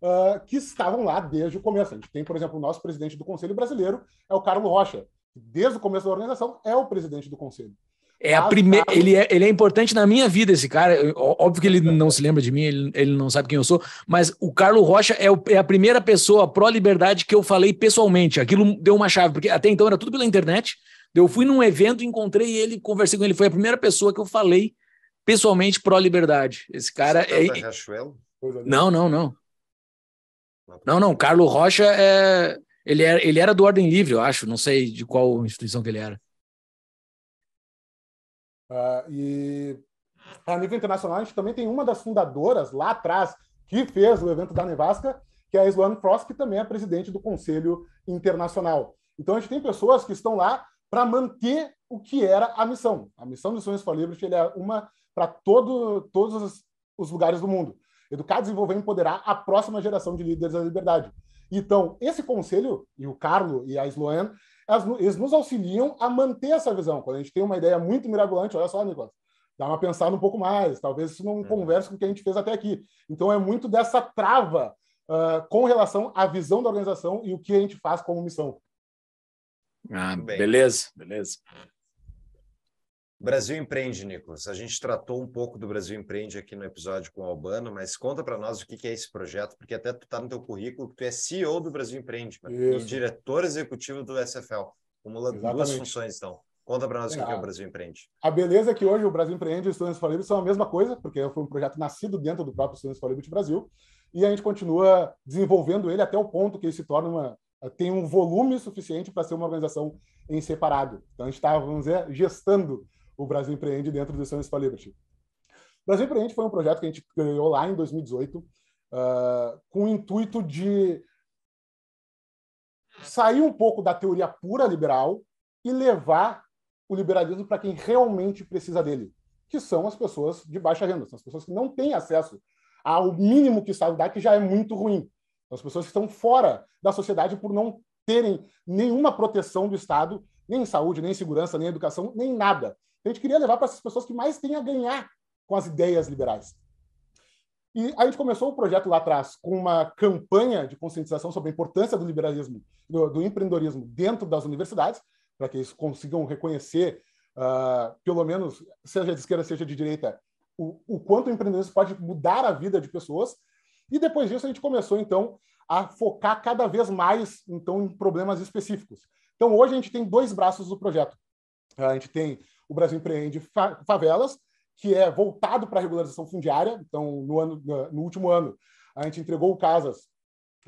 uh, que estavam lá desde o começo. A gente tem, por exemplo, o nosso presidente do Conselho Brasileiro, é o Carlos Rocha, desde o começo da organização é o presidente do Conselho. É a primeira. Ele é, ele é importante na minha vida, esse cara. Óbvio que ele não se lembra de mim, ele, ele não sabe quem eu sou, mas o Carlos Rocha é, o, é a primeira pessoa pró-liberdade que eu falei pessoalmente. Aquilo deu uma chave, porque até então era tudo pela internet. Eu fui num evento, encontrei ele, conversei com ele. Foi a primeira pessoa que eu falei pessoalmente pró-liberdade. Esse cara é. Não, não, não. Não, não. Carlos Rocha é. Ele era, ele era do Ordem Livre, eu acho. Não sei de qual instituição que ele era. Uh, e a nível internacional, a gente também tem uma das fundadoras lá atrás que fez o evento da Nevasca, que é a Sloane Frost, que também é presidente do Conselho Internacional. Então, a gente tem pessoas que estão lá para manter o que era a missão. A missão do Sonhos for Liberty ele é uma para todo, todos os lugares do mundo. Educar, desenvolver e empoderar a próxima geração de líderes da liberdade. Então, esse conselho, e o Carlo e a Sloan, elas, eles nos auxiliam a manter essa visão. Quando a gente tem uma ideia muito mirabolante, olha só, Nicolas, dá uma pensada um pouco mais, talvez isso não é. converse com o que a gente fez até aqui. Então, é muito dessa trava uh, com relação à visão da organização e o que a gente faz como missão. Ah, beleza, beleza. Brasil Empreende, Nicolas. A gente tratou um pouco do Brasil Empreende aqui no episódio com o Albano, mas conta para nós o que é esse projeto, porque até tu está no teu currículo que tu é CEO do Brasil Empreende e diretor executivo do SFL. Acumula duas funções, então. Conta para nós é o que é o ah. Brasil Empreende. A beleza é que hoje o Brasil Empreende e o Students for Liberty são a mesma coisa, porque foi é um projeto nascido dentro do próprio Students for Liberty Brasil, e a gente continua desenvolvendo ele até o ponto que ele se torna uma, tem um volume suficiente para ser uma organização em separado. Então a gente está, vamos dizer, gestando o Brasil Empreende dentro do Science for Liberty. O Brasil Empreende foi um projeto que a gente criou lá em 2018 uh, ah, com o intuito de sair um pouco da teoria pura liberal e levar o liberalismo para quem realmente precisa dele, que são as pessoas de baixa renda, são as pessoas que não têm acesso ao mínimo que o Estado dá, que já é muito ruim. São as pessoas que estão fora da sociedade por não terem nenhuma proteção do Estado, nem saúde, nem segurança, nem educação, nem nada. Então, a gente queria levar para essas pessoas que mais têm a ganhar com as ideias liberais. E a gente começou o projeto lá atrás com uma campanha de conscientização sobre a importância do liberalismo, do, do empreendedorismo dentro das universidades, para que eles consigam reconhecer, uh, pelo menos, seja de esquerda, seja de direita, o, o quanto o empreendedorismo pode mudar a vida de pessoas. E depois disso a gente começou, então, a focar cada vez mais então em problemas específicos. Então hoje a gente tem dois braços do projeto. A gente tem o Brasil Empreende Favelas, que é voltado para a regularização fundiária. Então, no, ano, no último ano, a gente entregou casas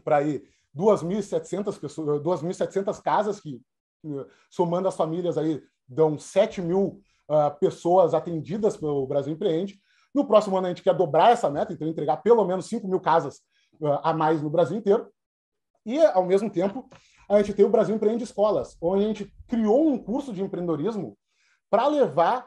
para aí 2.700 pessoas, 2.700 casas que né, somando as famílias aí dão 7 mil uh, pessoas atendidas pelo Brasil Empreende. No próximo ano a gente quer dobrar essa meta, então entregar pelo menos 5 mil casas uh, a mais no Brasil inteiro. E ao mesmo tempo a gente tem o Brasil Empreende Escolas, onde a gente criou um curso de empreendedorismo para levar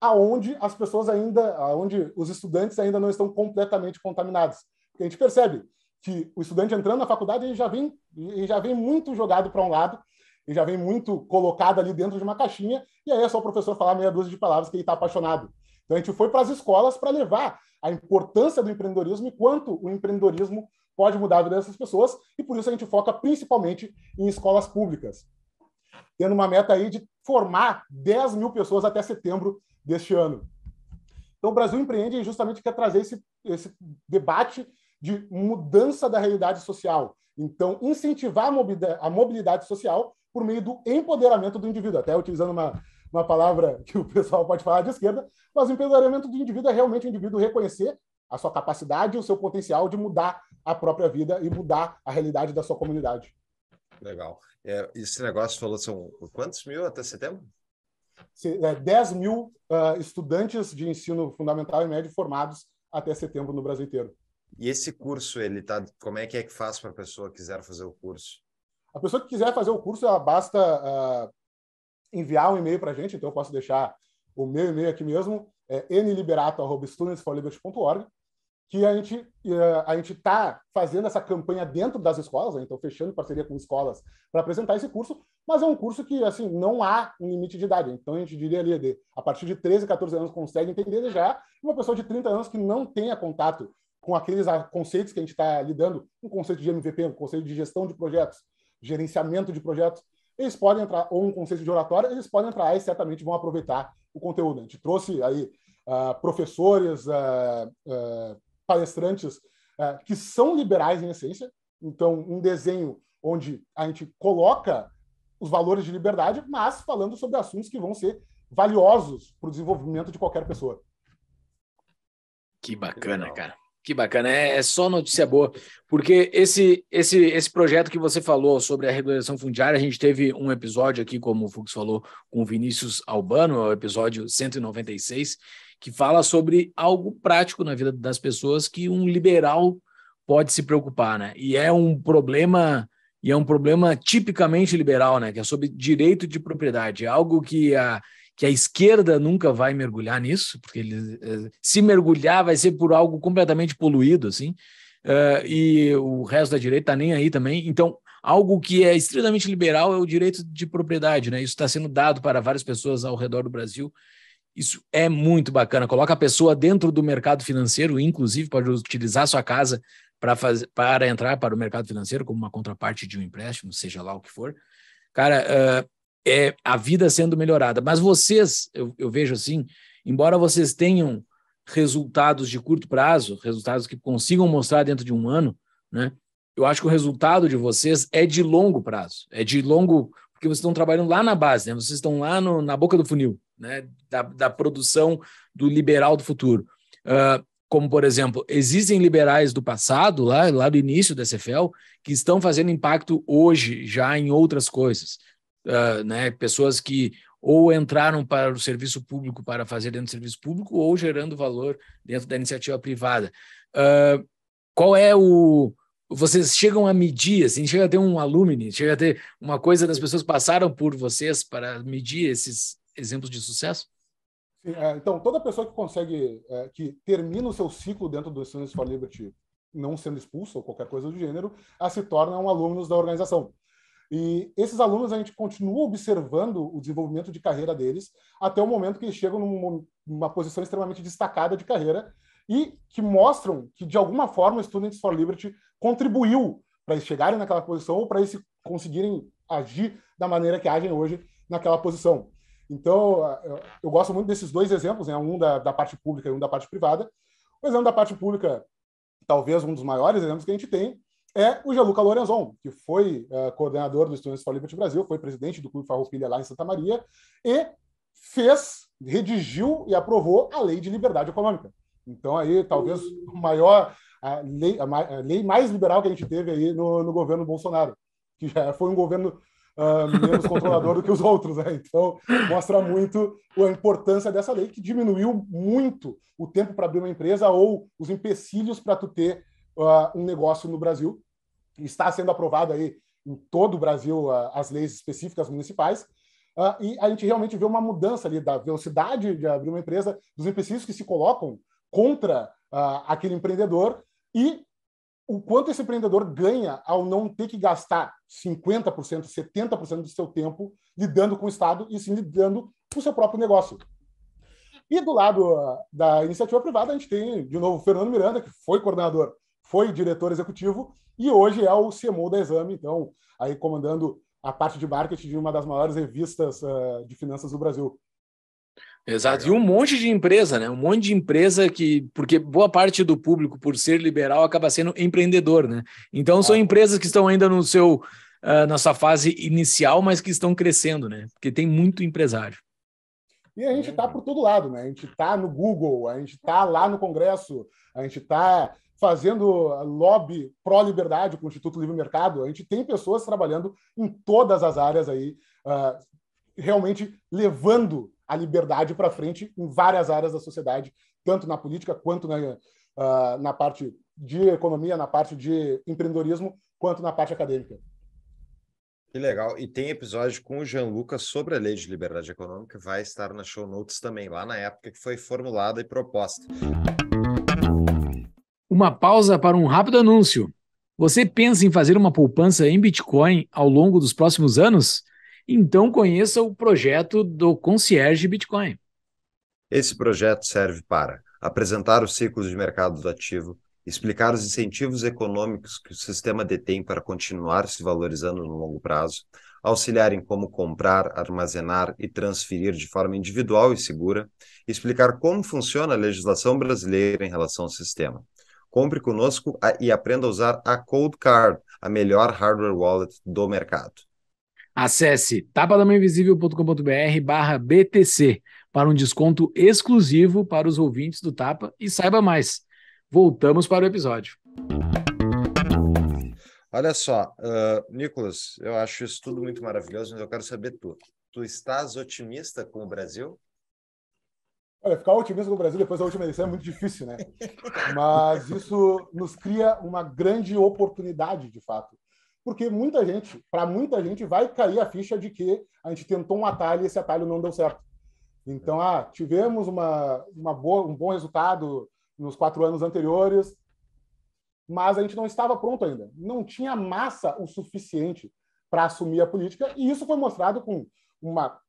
aonde as pessoas ainda, aonde os estudantes ainda não estão completamente contaminados. Porque a gente percebe que o estudante entrando na faculdade ele já vem, ele já vem muito jogado para um lado, ele já vem muito colocado ali dentro de uma caixinha, e aí é só o professor falar meia dúzia de palavras que ele está apaixonado. Então a gente foi para as escolas para levar a importância do empreendedorismo e quanto o empreendedorismo pode mudar a vida dessas pessoas, e por isso a gente foca principalmente em escolas públicas tendo uma meta aí de formar 10 mil pessoas até setembro deste ano. Então, o Brasil Empreende justamente quer trazer esse, esse debate de mudança da realidade social. Então, incentivar a mobilidade, a mobilidade social por meio do empoderamento do indivíduo. Até utilizando uma, uma palavra que o pessoal pode falar de esquerda, mas o empoderamento do indivíduo é realmente o indivíduo reconhecer a sua capacidade, o seu potencial de mudar a própria vida e mudar a realidade da sua comunidade. Legal. É, esse negócio falou, são quantos mil até setembro? 10 é, mil uh, estudantes de ensino fundamental e médio formados até setembro no Brasil inteiro. E esse curso, ele tá, como é que é que faz para a pessoa que quiser fazer o curso? A pessoa que quiser fazer o curso, ela basta uh, enviar um e-mail para a gente, então eu posso deixar o meu e-mail aqui mesmo, é nliberato.studentsforliberty.org que a gente eh, a gente está fazendo essa campanha dentro das escolas, né? então fechando parceria com escolas para apresentar esse curso, mas é um curso que assim não há um limite de idade. Então a gente diria ali de, a partir de 13, 14 anos consegue entender já, uma pessoa de 30 anos que não tenha contato com aqueles conceitos que a gente está lidando, um conceito de MVP, um conceito de gestão de projetos, gerenciamento de projetos, eles podem entrar ou um conceito de oratória, eles podem entrar e certamente vão aproveitar o conteúdo. A gente trouxe aí uh, professores uh, uh, palestrantes é, que são liberais em essência. Então, um desenho onde a gente coloca os valores de liberdade, mas falando sobre assuntos que vão ser valiosos para o desenvolvimento de qualquer pessoa. Que bacana, Legal. cara. Que bacana, é, é, só notícia boa, porque esse, esse, esse projeto que você falou sobre a regulação fundiária, a gente teve um episódio aqui, como o Fux falou, com o Vinícius Albano, é o episódio 196, que fala sobre algo prático na vida das pessoas que um liberal pode se preocupar, né? E é um problema e é um problema tipicamente liberal, né? Que é sobre direito de propriedade, é algo que a que a esquerda nunca vai mergulhar nisso, porque ele, eh, se mergulhar vai ser por algo completamente poluído, assim. Uh, e o resto da direita tá nem aí também. Então, algo que é estritamente liberal é o direito de propriedade, né? Isso está sendo dado para várias pessoas ao redor do Brasil isso é muito bacana. Coloca a pessoa dentro do mercado financeiro, inclusive pode utilizar sua casa para fazer para entrar para o mercado financeiro como uma contraparte de um empréstimo, seja lá o que for. Cara, uh, é a vida sendo melhorada. Mas vocês, eu, eu vejo assim, embora vocês tenham resultados de curto prazo, resultados que consigam mostrar dentro de um ano, né? Eu acho que o resultado de vocês é de longo prazo, é de longo, porque vocês estão trabalhando lá na base, né? Vocês estão lá no, na boca do funil né, da, da produção do liberal do futuro. Uh, como, por exemplo, existem liberais do passado, lá, lá do início da CFL, que estão fazendo impacto hoje já em outras coisas. Uh, né, pessoas que ou entraram para o serviço público para fazer dentro do serviço público ou gerando valor dentro da iniciativa privada. Uh, qual é o. Vocês chegam a medir, assim, chega a ter um alumni, chega a ter uma coisa das pessoas passaram por vocês para medir esses, exemplos de sucesso? Sim, é, então, toda pessoa que consegue, é, que termina o seu ciclo dentro do Students for Liberty não sendo expulso ou qualquer coisa do gênero, a se um aluno da organização. E esses alunos a gente continua observando o desenvolvimento de carreira deles até o momento que eles chegam numa, numa posição extremamente destacada de carreira e que mostram que, de alguma forma, o Students for Liberty contribuiu para eles chegarem naquela posição ou para eles conseguirem agir da maneira que agem hoje naquela posição. Então, eu, gosto muito desses dois exemplos, né? um da, da parte pública e um da parte privada. O exemplo da parte pública, talvez um dos maiores exemplos que a gente tem, é o Gianluca Lorenzon, que foi uh, coordenador do Estudantes for Liberty Brasil, foi presidente do Clube Farroupilha lá em Santa Maria e fez, redigiu e aprovou a Lei de Liberdade Econômica. Então aí talvez o maior a lei, a, a lei mais liberal que a gente teve aí no, no governo Bolsonaro, que já foi um governo uh, menos controlador <laughs> do que os outros. Né? Então, mostra muito a importância dessa lei, que diminuiu muito o tempo para abrir uma empresa ou os empecilhos para tu ter uh, um negócio no Brasil. Está sendo aprovada aí em todo o Brasil uh, as leis específicas municipais. e a gente realmente vê uma mudança ali da velocidade de abrir uma empresa, dos empecilhos que se colocam contra aquele empreendedor e o quanto esse empreendedor ganha ao não ter que gastar 50%, 70% do seu tempo lidando com o Estado e sim lidando com o seu próprio negócio. E do lado ah, da iniciativa privada, a gente tem, de novo, o Fernando Miranda, que foi coordenador, foi diretor executivo e hoje é o CMO da Exame, então, aí comandando a parte de marketing de uma das maiores revistas uh, de finanças do Brasil. Exato, Legal. e um monte de empresa, né? Um monte de empresa que, porque boa parte do público, por ser liberal, acaba sendo empreendedor, né? Então ah. são empresas que estão ainda no seu, uh, na sua fase inicial, mas que estão crescendo, né? Porque tem muito empresário. E a gente está uhum. por todo lado, né? A gente está no Google, a gente está lá no Congresso, a gente está fazendo ah, lobby pró-liberdade com o Instituto Livre Mercado. A gente tem pessoas trabalhando em todas as áreas aí, uh, realmente levando a liberdade para frente em várias áreas da sociedade, tanto na política quanto na, uh, na parte de economia, na parte de empreendedorismo, quanto na parte acadêmica. Que legal. E tem episódio com o Jean Lucas sobre a lei de liberdade econômica, vai estar na show notes também, lá na época que foi formulada e proposta. Uma pausa para um rápido anúncio. Você pensa em fazer uma poupança em Bitcoin ao longo dos próximos anos? Então conheça o projeto do Concierge Bitcoin. Esse projeto serve para apresentar os ciclos de mercado do ativo, explicar os incentivos econômicos que o sistema detém para continuar se valorizando no longo prazo, auxiliar em como comprar, armazenar e transferir de forma individual e segura, explicar como funciona a legislação brasileira em relação ao sistema. Compre conosco e aprenda a usar a Cold Card, a melhor hardware wallet do mercado. Acesse tapadamainvisível.com.br barra BTC para um desconto exclusivo para os ouvintes do Tapa e saiba mais. Voltamos para o episódio. Olha só, uh, Nicolas, eu acho isso tudo muito maravilhoso, mas eu quero saber tu. Tu estás otimista com o Brasil? Olha, ficar otimista com o Brasil depois da última eleição é muito difícil, né? <laughs> Mas isso nos cria uma grande oportunidade, de fato porque muita gente, para muita gente, vai cair a ficha de que a gente tentou um atalho e esse atalho não deu certo. Então, ah, tivemos uma, uma boa, um bom resultado nos quatro anos anteriores, mas a gente não estava pronto ainda. Não tinha massa o suficiente para assumir a política, e isso foi mostrado com uma,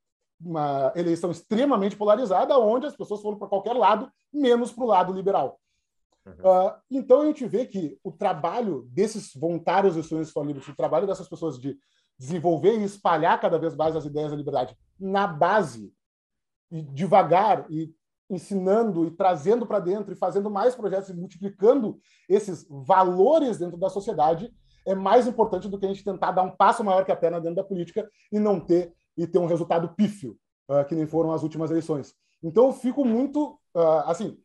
uma eleição extremamente polarizada, onde as pessoas foram para qualquer lado, menos para o lado liberal. Uhum. Uh, então a gente vê que o trabalho desses voluntários do Students for Liberty, o trabalho dessas pessoas de desenvolver e espalhar cada vez mais as ideias da liberdade na base, e devagar e ensinando e trazendo para dentro e fazendo mais projetos e multiplicando esses valores dentro da sociedade é mais importante do que a gente tentar dar um passo maior que a perna dentro da política e não ter e ter um resultado pífio uh, que nem foram as últimas eleições. Então eu fico muito uh, assim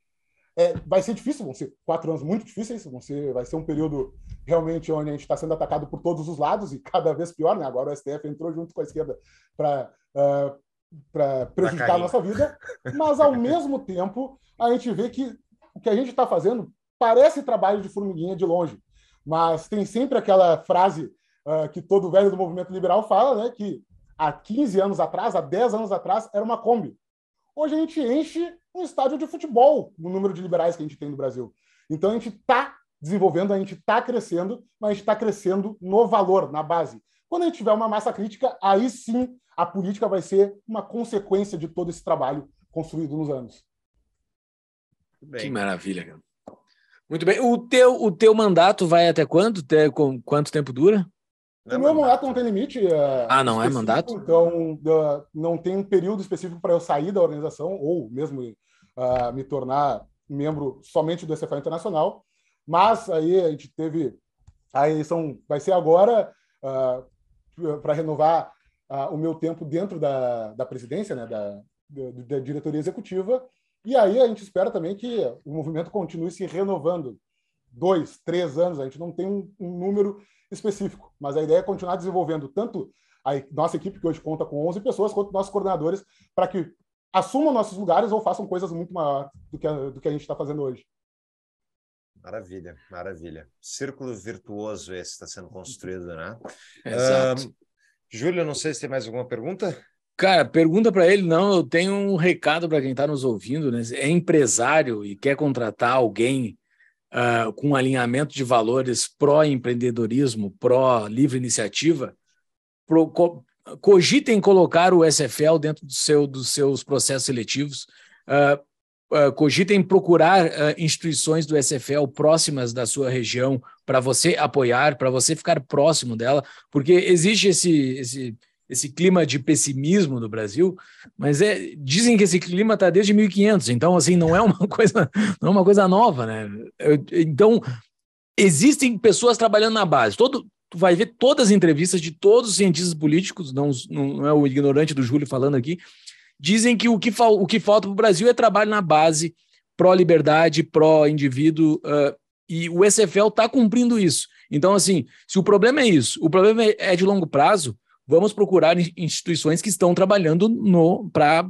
é, vai ser difícil, vão ser quatro anos muito difíceis, vão ser, vai ser um período realmente onde a gente está sendo atacado por todos os lados e <laughs> cada vez pior, né? Agora o STF entrou junto com a esquerda para uh, é, para prejudicar a nossa vida, mas ao mesmo tempo a gente vê que o que a gente está fazendo parece trabalho de formiguinha de longe, mas tem sempre aquela frase uh, que todo velho do movimento liberal fala, né? Que há 15 anos atrás, há 10 anos atrás, era uma Kombi hoje a gente enche um estádio de futebol, o número de liberais que a gente tem no Brasil. Então a gente está desenvolvendo, a gente está crescendo, mas a gente está crescendo no valor, na base. Quando a gente tiver uma massa crítica, aí sim a política vai ser uma consequência de todo esse trabalho construído nos anos. Que maravilha, cara. Muito bem. O teu, o teu mandato vai até quando? Até, com, quanto tempo dura? Né, não é o meu mandato. não tem limite. É, ah, não é mandato? Então, uh, não tem um período específico para eu sair da organização ou mesmo uh, me tornar membro somente do SFA Internacional. Mas aí a gente teve a eleição, vai ser agora, uh, ah, para renovar ah, o meu tempo dentro da, da presidência, né, da, da, da diretoria executiva. E aí a gente espera também que o movimento continue se renovando. Dois, três anos, a gente não tem um, um número específico. Mas a ideia é continuar desenvolvendo tanto a nossa equipe, que hoje conta com 11 pessoas, quanto nossos coordenadores, para que assumam nossos lugares ou façam coisas muito maiores do que a, do que a gente está fazendo hoje. Maravilha, maravilha. Círculo virtuoso esse está sendo construído, né? Exato. Um, Júlio, não sei se tem mais alguma pergunta. Cara, pergunta para ele, não. Eu tenho um recado para quem está nos ouvindo, né? É empresário e quer contratar alguém uh, com alinhamento de valores pró-empreendedorismo, pró-livre iniciativa, pro, co, cogitem colocar o SFL dentro do seu, dos seus processos seletivos, uh, Uh, cogitem procurar uh, instituições do SFL próximas da sua região para você apoiar, para você ficar próximo dela, porque existe esse, esse esse clima de pessimismo no Brasil, mas é, dizem que esse clima está desde 1500, então assim não é uma <laughs> coisa não é uma coisa nova, né? Eu, então existem pessoas trabalhando na base. Todo tu vai ver todas as entrevistas de todos os cientistas políticos, não, não é o ignorante do Júlio falando aqui, dizem que o que, fal, o que falta para o Brasil é trabalho na base pró liberdade, pró indivíduo uh, ah, e o SFL está cumprindo isso. Então assim, se o problema é isso, o problema é, é de longo prazo Vamos procurar instituições que estão trabalhando no para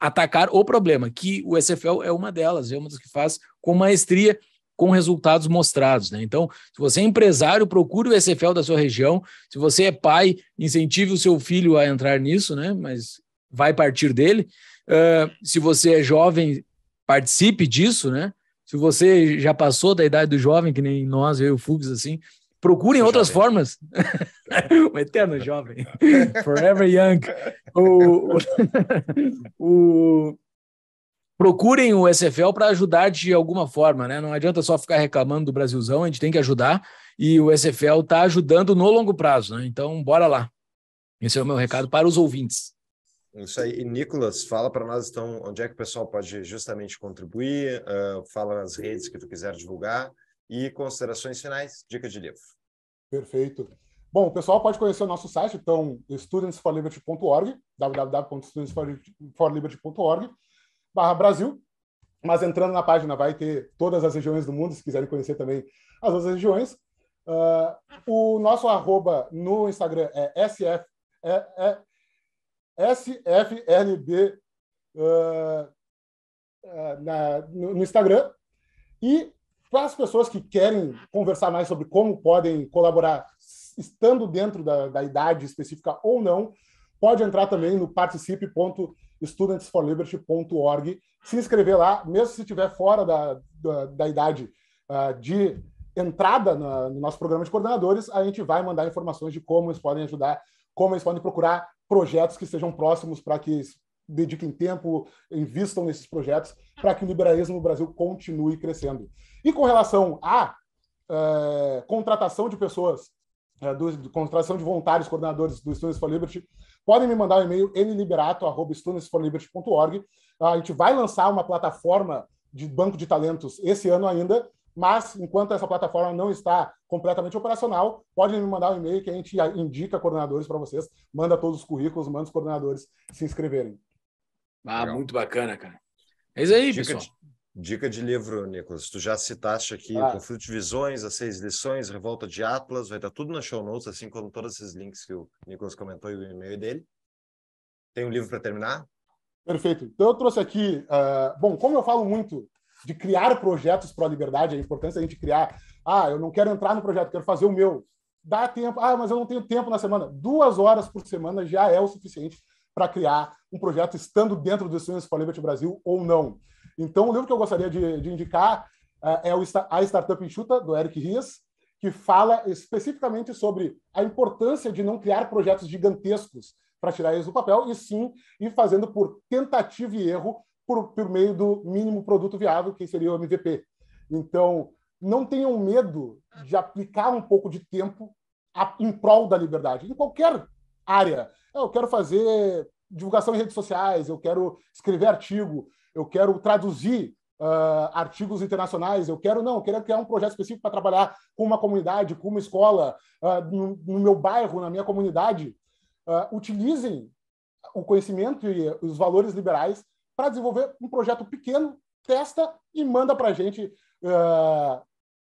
atacar o problema, que o SFL é uma delas, é uma das que faz com maestria, com resultados mostrados. Né? Então, se você é empresário, procure o SFL da sua região. Se você é pai, incentive o seu filho a entrar nisso, né? mas vai partir dele. Uh, se você é jovem, participe disso, né? Se você já passou da idade do jovem, que nem nós, eu e o Fugues, assim, Procurem outras jovem. formas. <laughs> o eterno jovem. Forever young. O, o, o procurem o SFL para ajudar de alguma forma, né? Não adianta só ficar reclamando do Brasilzão, a gente tem que ajudar e o SFL está ajudando no longo prazo, né? Então, bora lá. Esse é o meu recado para os ouvintes. Isso aí. E Nicolas, fala para nós então onde é que o pessoal pode justamente contribuir, uh, fala nas redes que tu quiser divulgar e considerações finais, dica de livro. Perfeito. Bom, o pessoal pode conhecer o nosso site, então, studentsforliberty.org, www.studentsforliberty.org, barra Brasil, mas entrando na página vai ter todas as regiões do mundo, se quiserem conhecer também as outras regiões. Uh, o nosso arroba no Instagram é, SF, é, é SFLB uh, ah, uh, ah, na, no, no Instagram. E para as pessoas que querem conversar mais sobre como podem colaborar, estando dentro da, da idade específica ou não, pode entrar também no participe.studentsforliberty.org, se inscrever lá, mesmo se estiver fora da, da, da idade uh, de entrada na, no nosso programa de coordenadores, a gente vai mandar informações de como eles podem ajudar, como eles podem procurar projetos que sejam próximos para que dediquem tempo, invistam nesses projetos, para que o liberalismo no Brasil continue crescendo. E com relação à é, contratação de pessoas, é, eh, do, de, contratação de voluntários, coordenadores do Students for Liberty, podem me mandar um e-mail nliberato.studentsforliberty.org. Ah, a gente vai lançar uma plataforma de banco de talentos esse ano ainda, mas enquanto essa plataforma não está completamente operacional, podem me mandar um e-mail que a gente indica coordenadores para vocês, manda todos os currículos, manda os coordenadores se inscreverem. Ah, Legal. muito bacana, cara. É isso aí, dica pessoal. De, Dica de livro, Nicolas. Tu já citaste aqui ah. Conflito de Visões, As Seis Lições, Revolta de Atlas, vai estar tudo na show notes, assim como todos esses links que o Nicolas comentou e o e-mail dele. Tem um livro para terminar? Perfeito. Então eu trouxe aqui, uh, bom, como eu falo muito de criar projetos para a liberdade, a importância da gente criar. Ah, eu não quero entrar no projeto, quero fazer o meu. Dá tempo. Ah, mas eu não tenho tempo na semana. Duas horas por semana já é o suficiente para criar um projeto estando dentro do Students for Liberty Brasil ou não. Então, o livro que eu gostaria de, de indicar uh, é o A Startup Enxuta, do Eric Rias que fala especificamente sobre a importância de não criar projetos gigantescos para tirar eles do papel, e sim ir fazendo por tentativa e erro, por, por meio do mínimo produto viável, que seria o MVP. Então, não tenham medo de aplicar um pouco de tempo a, em prol da liberdade, em qualquer área. Eu quero fazer divulgação em redes sociais, eu quero escrever artigo, eu quero traduzir Uh, artigos internacionais, eu quero, não, eu quero criar um projeto específico para trabalhar com uma comunidade, com uma escola, uh, no, no, meu bairro, na minha comunidade. Uh, utilizem o conhecimento e os valores liberais para desenvolver um projeto pequeno, testa e manda para a gente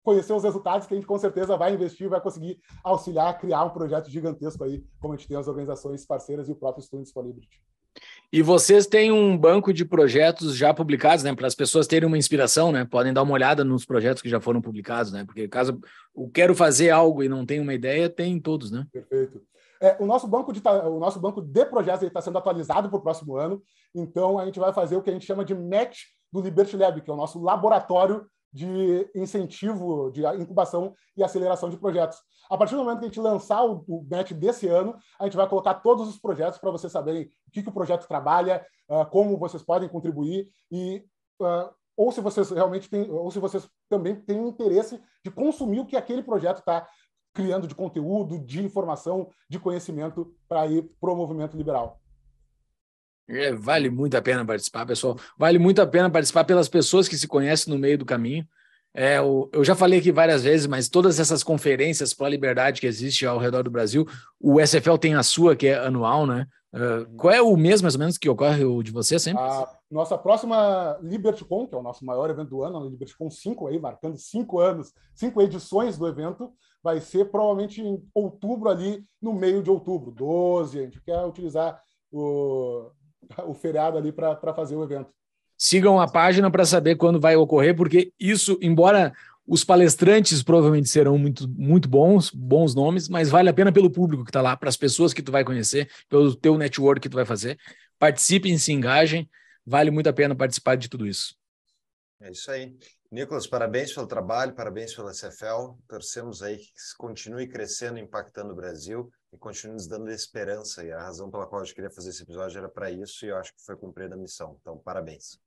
conhecer os resultados, que a gente com certeza vai investir, vai conseguir auxiliar a criar um projeto gigantesco aí, como a gente tem as organizações parceiras e o próprio Students for Liberty. E vocês têm um banco de projetos já publicados, né? Para as pessoas terem uma inspiração, né? Podem dar uma olhada nos projetos que já foram publicados, né? Porque caso eu quero fazer algo e não tenho uma ideia, tem todos, né? Perfeito. É, o, nosso banco de, o nosso banco de projetos está sendo atualizado para o próximo ano. Então, a gente vai fazer o que a gente chama de match do Liberty Lab, que é o nosso laboratório de incentivo, de incubação e aceleração de projetos. A partir do momento que a gente lançar o, o desse ano, a gente vai colocar todos os projetos para vocês saberem o que, que o projeto trabalha, uh, como vocês podem contribuir e uh, ou se vocês realmente têm, ou se vocês também têm interesse de consumir o que aquele projeto está criando de conteúdo, de informação, de conhecimento para ir para o movimento liberal. É, vale muito a pena participar, pessoal. Vale muito a pena participar pelas pessoas que se conhecem no meio do caminho. É, eu, eu já falei aqui várias vezes, mas todas essas conferências para a liberdade que existe ao redor do Brasil, o SFL tem a sua, que é anual, né? Uh, qual é o mês, mais ou menos, que ocorre o de você sempre? A nossa próxima LibertyCon, que é o nosso maior evento do ano, a LibertyCon 5, aí, marcando cinco anos, cinco edições do evento, vai ser provavelmente em outubro ali, no meio de outubro, 12. A gente quer utilizar o, o feriado ali para fazer o evento. Sigam a página para saber quando vai ocorrer, porque isso, embora os palestrantes provavelmente serão muito, muito bons, bons nomes, mas vale a pena pelo público que está lá, para as pessoas que tu vai conhecer, pelo teu network que tu vai fazer. Participem, se engajem, vale muito a pena participar de tudo isso. É isso aí. Nicolas, parabéns pelo trabalho, parabéns pela CFL. Torcemos aí que continue crescendo, impactando o Brasil e continue nos dando esperança. E a razão pela qual eu queria fazer esse episódio era para isso, e eu acho que foi cumprida a missão. Então, parabéns.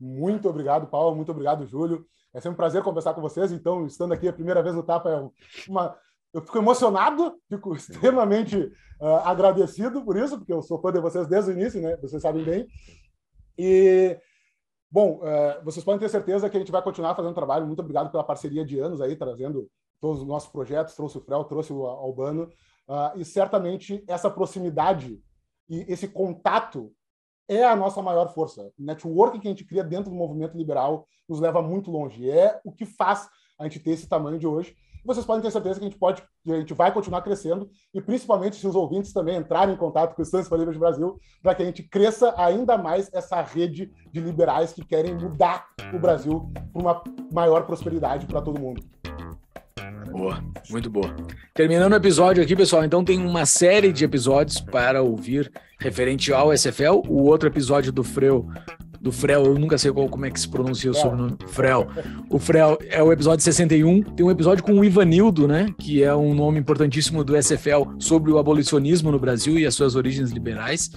Muito obrigado, Paulo. Muito obrigado, Júlio. É sempre um prazer conversar com vocês. Então, estando aqui a primeira vez no Tapa, é uma... eu fico emocionado, fico <laughs> extremamente uh, agradecido por isso, porque eu sou fã de vocês desde o início, né? Vocês sabem bem. E Bom, ah, vocês podem ter certeza que a gente vai continuar fazendo trabalho. Muito obrigado pela parceria de anos aí, trazendo todos os nossos projetos. Trouxe o Frel, trouxe o Albano. Uh, e certamente essa proximidade e esse contato é a nossa maior força. O network que a gente cria dentro do movimento liberal nos leva muito longe. É o que faz a gente ter esse tamanho de hoje. Vocês podem ter certeza que a gente pode, a gente vai continuar crescendo e principalmente se os ouvintes também entrarem em contato com o Estudantes Livres do Brasil, para que a gente cresça ainda mais essa rede de liberais que querem mudar o Brasil para uma maior prosperidade para todo mundo. Boa, muito boa. Terminando o episódio aqui, pessoal, então tem uma série de episódios para ouvir referente ao SFL. O outro episódio do Freu do Frel, eu nunca sei qual, como é que se pronuncia o sobrenome. Frel. O Frel é o episódio 61. Tem um episódio com o Ivanildo, né? Que é um nome importantíssimo do SFL sobre o abolicionismo no Brasil e as suas origens liberais.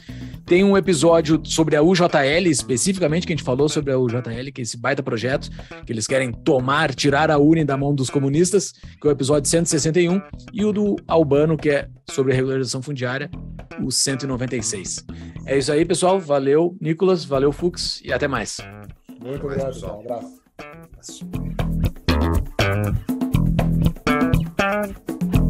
Tem um episódio sobre a UJL, especificamente, que a gente falou sobre a UJL, que é esse baita projeto que eles querem tomar, tirar a UNE da mão dos comunistas, que é o episódio 161. E o do Albano, que é sobre a regularização fundiária, o 196. É isso aí, pessoal. Valeu, Nicolas, valeu, Fux, e até mais. Muito obrigado, pessoal. Um abraço.